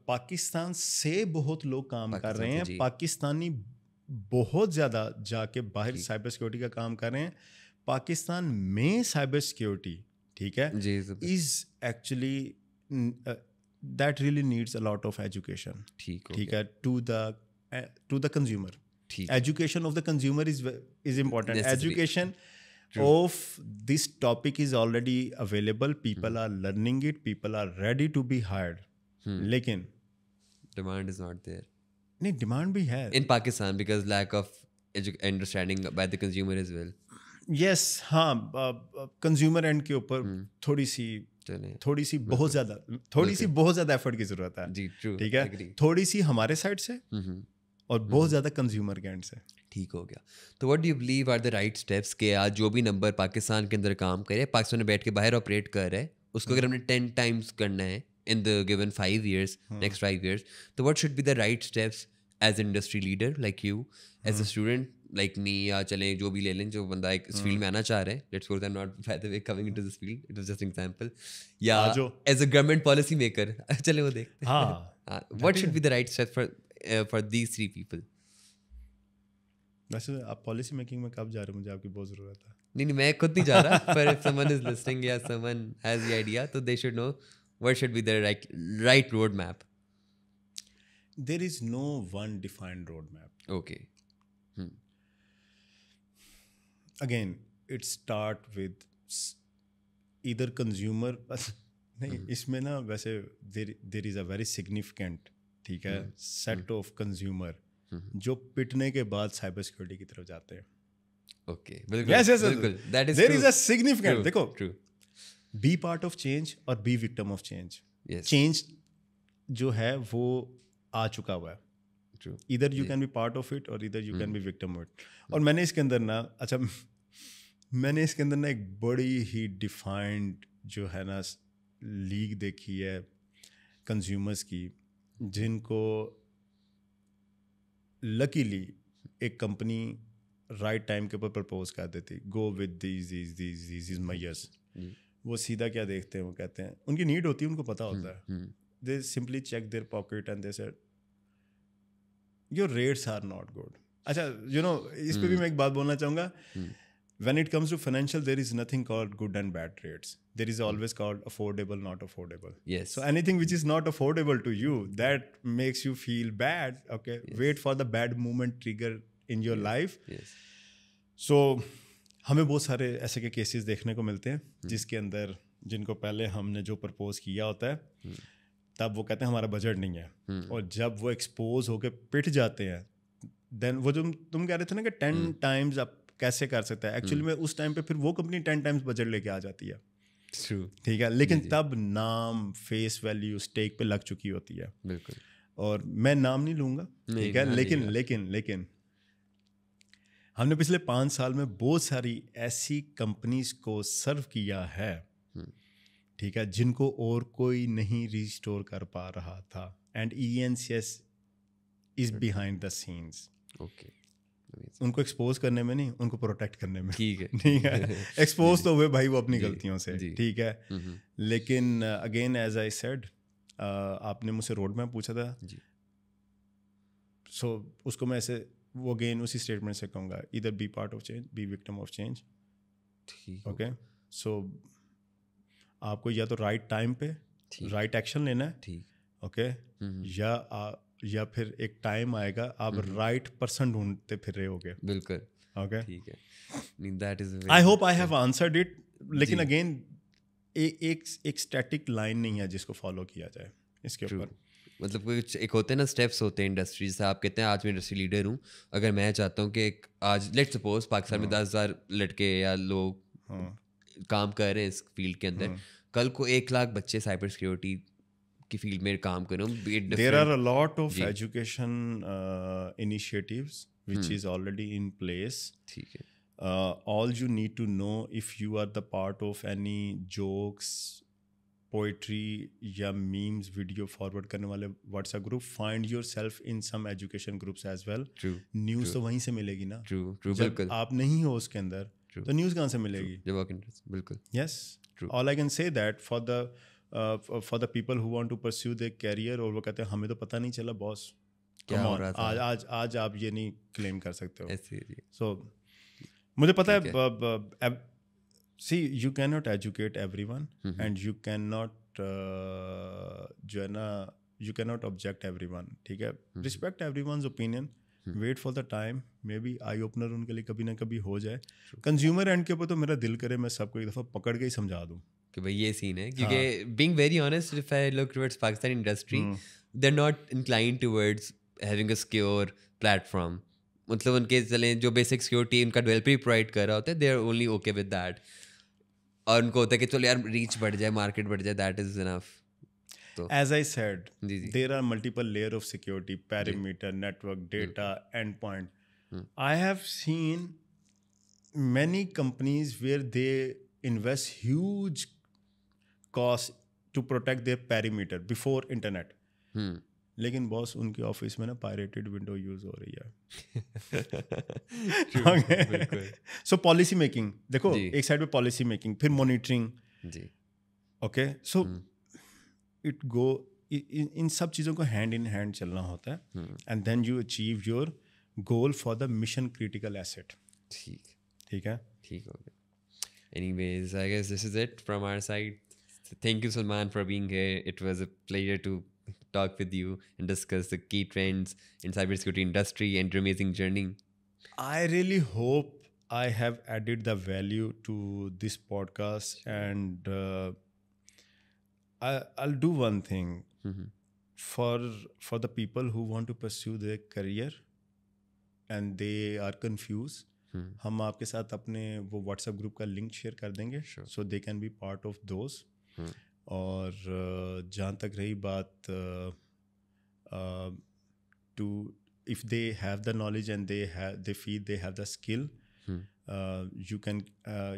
पाकिस्तान से बहुत लोग काम कर रहे हैं पाकिस्तानी बहुत ज़्यादा जाके बाहर साइबर सिक्योरिटी का काम कर रहे हैं पाकिस्तान में साइबर सिक्योरिटी ठीक है is actually that really needs a lot of education ठीक ठीक है to the to the consumer education of the consumer is is important education of this topic is already available people are learning it people are ready to be hard लेकिन डिमांड इज नॉट देयर नहीं डिमांड भी है in Pakistan because lack of understanding by the consumer is well yes हाँ कंज्यूमर एंड के ऊपर hmm. थोड़ी सी थोड़ी सी बहुत ज्यादा थोड़ी सी बहुत ज्यादा एफर्ट की जरूरत है जी ठीक है थोड़ी सी हमारे साइड से हम्म, हम्म। और हम्म, बहुत ज़्यादा कंज्यूमर के एंड से ठीक हो गया तो what do you believe are the right steps के आज जो भी नंबर पाकिस्तान के अंदर काम करे पाकिस्तान में बैठ के बाहर ऑपरेट कर रहे उसको अगर हमने टेन टाइम्स करना है in the given five years next five years तो what should be the right steps as industry leader like you as a student like me या चले जो भी ले लें जो बंदा एक इस फील्ड हम्म। में आना चाह रहे हैं let's I am not by the way coming into this field it is just example या हाँ, जो as a government policy maker चले वो देखते हां what should be the right step for for these three people वैसे आप पॉलिसी मेकिंग में कब जा रहे हो मुझे आपकी बहुत जरूरत है नहीं नहीं मैं खुद नहीं जा रहा पर इफ समवन इज लिस्टिंग या समवन हैज द आइडिया तो they should know what should be the right right road map there is no one defined road map okay again it start with इधर कंज्यूमर बस नहीं hmm. इसमें ना वैसे there there is a very significant ठीक है सेट ऑफ कंज्यूमर जो पिटने के बाद साइबर सिक्योरिटी की तरफ जाते हैं ओके बिल्कुल बिल्कुल देर इज अ सिग्निफिकेंट देखो true be part of change और be victim of change change जो है वो आ चुका हुआ है इधर you can be part of it और इधर you can be victim of it और मैंने इसके अंदर ना अच्छा मैंने इसके अंदर ना एक बड़ी ही डिफाइंड जो है ना लीग देखी है कंज्यूमर्स की जिनको लकीली एक कंपनी राइट टाइम के ऊपर प्रपोज कर देती go with these these these these is measures वो सीधा क्या देखते हैं वो कहते हैं उनकी नीड होती है उनको पता hmm, होता है they simply check their pocket and they said your rates are not good अच्छा यू you नो know, इस पर भी hmm. मैं एक बात बोलना चाहूँगा hmm. when it comes to financial there is nothing called good and bad rates there is always called affordable not affordable yes so anything which is not affordable to you that makes you feel bad okay yes. wait for the bad moment trigger in your yes. life yes so, हमें बहुत सारे ऐसे के केसेस देखने को मिलते हैं hmm. जिसके अंदर जिनको पहले हमने जो प्रपोज किया होता है hmm. तब वो कहते हैं हमारा बजट नहीं है hmm. और जब वो एक्सपोज होकर पिट जाते हैं देन वो जो तुम कह रहे थे ना कि टेन टाइम्स आप कैसे कर सकता है एक्चुअली हम्म। में उस टाइम पे फिर वो कंपनी टेन टाइम्स बजट लेके आ जाती है ठीक है लेकिन तब नाम फेस वैल्यू स्टेक पे लग चुकी होती है बिल्कुल और मैं नाम नहीं लूंगा ठीक है लेकिन लेकिन लेकिन हमने पिछले पांच साल में बहुत सारी ऐसी कंपनीज को सर्व किया है हम्म। ठीक है जिनको और कोई नहीं रिस्टोर कर पा रहा था and E N C S is behind the scenes okay उनको एक्सपोज करने में नहीं उनको प्रोटेक्ट करने में ठीक है ठीक है एक्सपोज तो हुए भाई वो अपनी गलतियों से ठीक है लेकिन अगेन एज आई सेड आपने मुझसे रोड मैप पूछा था सो so, उसको मैं ऐसे वो अगेन उसी स्टेटमेंट से कहूँगा इधर be part of change be victim of change ठीक ओके सो आपको या तो राइट टाइम पे राइट एक्शन लेना है ठीक ओके okay? या आ, या फिर एक टाइम आएगा आप राइट पर्सन ढूंढते फिर रहे होगे बिल्कुल ओके ठीक है that is I hope I have answered it लेकिन अगेन एक एक स्टैटिक लाइन नहीं है जिसको फॉलो किया जाए इसके ऊपर मतलब कुछ एक होते हैं ना स्टेप्स होते हैं इंडस्ट्री जैसे आप कहते हैं आज मैं इंडस्ट्री लीडर हूँ अगर मैं चाहता हूँ कि एक आज लेट सपोज पाकिस्तान में हाँ। दस हज़ार लड़के या लोग हाँ। काम कर रहे हैं इस फील्ड के अंदर हाँ। कल को एक लाख बच्चे साइबर सिक्योरिटी की फील्ड में काम करूं there are a lot of education which is already in place ठीक है all you need to know if you are the part of any jokes poetry या मीम्स वीडियो फॉरवर्ड करने वाले WhatsApp group find yourself in some education groups as well news तो वहीं से मिलेगी ना ट्रू ट्रू बिल्कुल आप नहीं हो उसके अंदर तो न्यूज कहाँ से मिलेगी बिल्कुल yes all I can say that for the for the people who want to pursue they career और वो कहते हैं हमें तो पता नहीं चला बॉस क्या हो रहा था आज आज आज आप ये नहीं क्लेम कर सकते हो सो so, मुझे पता है see you can not educate everyone and you can not जो है ना you can not object everyone ठीक है respect everyone opinion wait for the time maybe eye opener उनके लिए कभी ना कभी हो जाए कंज्यूमर एंड के ऊपर तो मेरा दिल करे मैं सबको एक दफ़ा पकड़ के ही समझा दूँ कि भाई ये सीन है क्योंकि being very honest if I look towards Pakistan industry they are not incline towards having a secure platform मतलब उनके चले जो बेसिक सिक्योरिटी उनका डेवलपर ही प्रोवाइड कर रहा होता है they are only okay with that और उनको होता है कि चलो यार रीच बढ़ जाए मार्केट बढ़ जाए that is enough as i said there are multiple layer of security perimeter network hmm. data endpoint hmm. i have seen many companies where they invest huge cost to protect their perimeter before internet लेकिन बॉस उनके ऑफिस में ना पायरेटेड विंडो यूज हो रही है सो पॉलिसी मेकिंग देखो एक साइड पे पॉलिसी मेकिंग फिर मॉनिटरिंग जी ओके सो इट गो इन सब चीज़ों को हैंड इन हैंड चलना होता है and then you achieve your goal for the mission critical asset ठीक ठीक है ठीक हो गया anyways I guess this is it from our side So thank you, Salman, for being here. It was a pleasure to talk with you and discuss the key trends in cybersecurity industry and your amazing journey. I really hope I have added the value to this podcast, and uh, I, will do one thing mm-hmm. for for the people who want to pursue their career and they are confused. Hmm. हम आपके साथ अपने वो व्हाट्सएप ग्रुप का लिंक शेयर कर देंगे so they can be part of दोस्त और जहाँ तक रही बात to if they have the knowledge and they have they feel they have the skill you can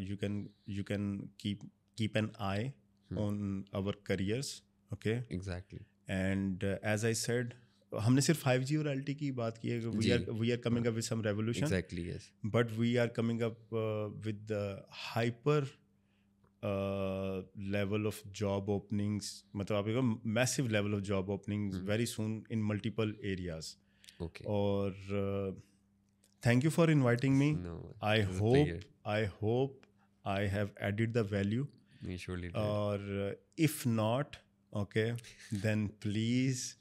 you can you can keep keep an eye on our careers okay exactly and as I said हमने सिर्फ फाइव जी और एल टी की बात की है we are we are coming up with some revolution but we are coming up with hyper level of job openings मतलब आपके massive level of job openings mm. very soon in multiple areas okay और thank you for inviting me no, I hope I hope I have added the value you surely did. or if not okay then please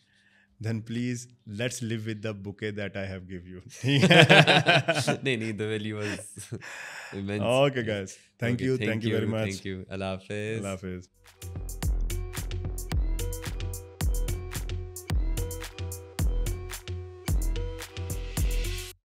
then please let's live with the bouquet that I have give you. No, no, the value was immense. Okay guys, thank okay, you, thank, thank you, you very much. Thank you. Allah Hafiz. Allah Hafiz.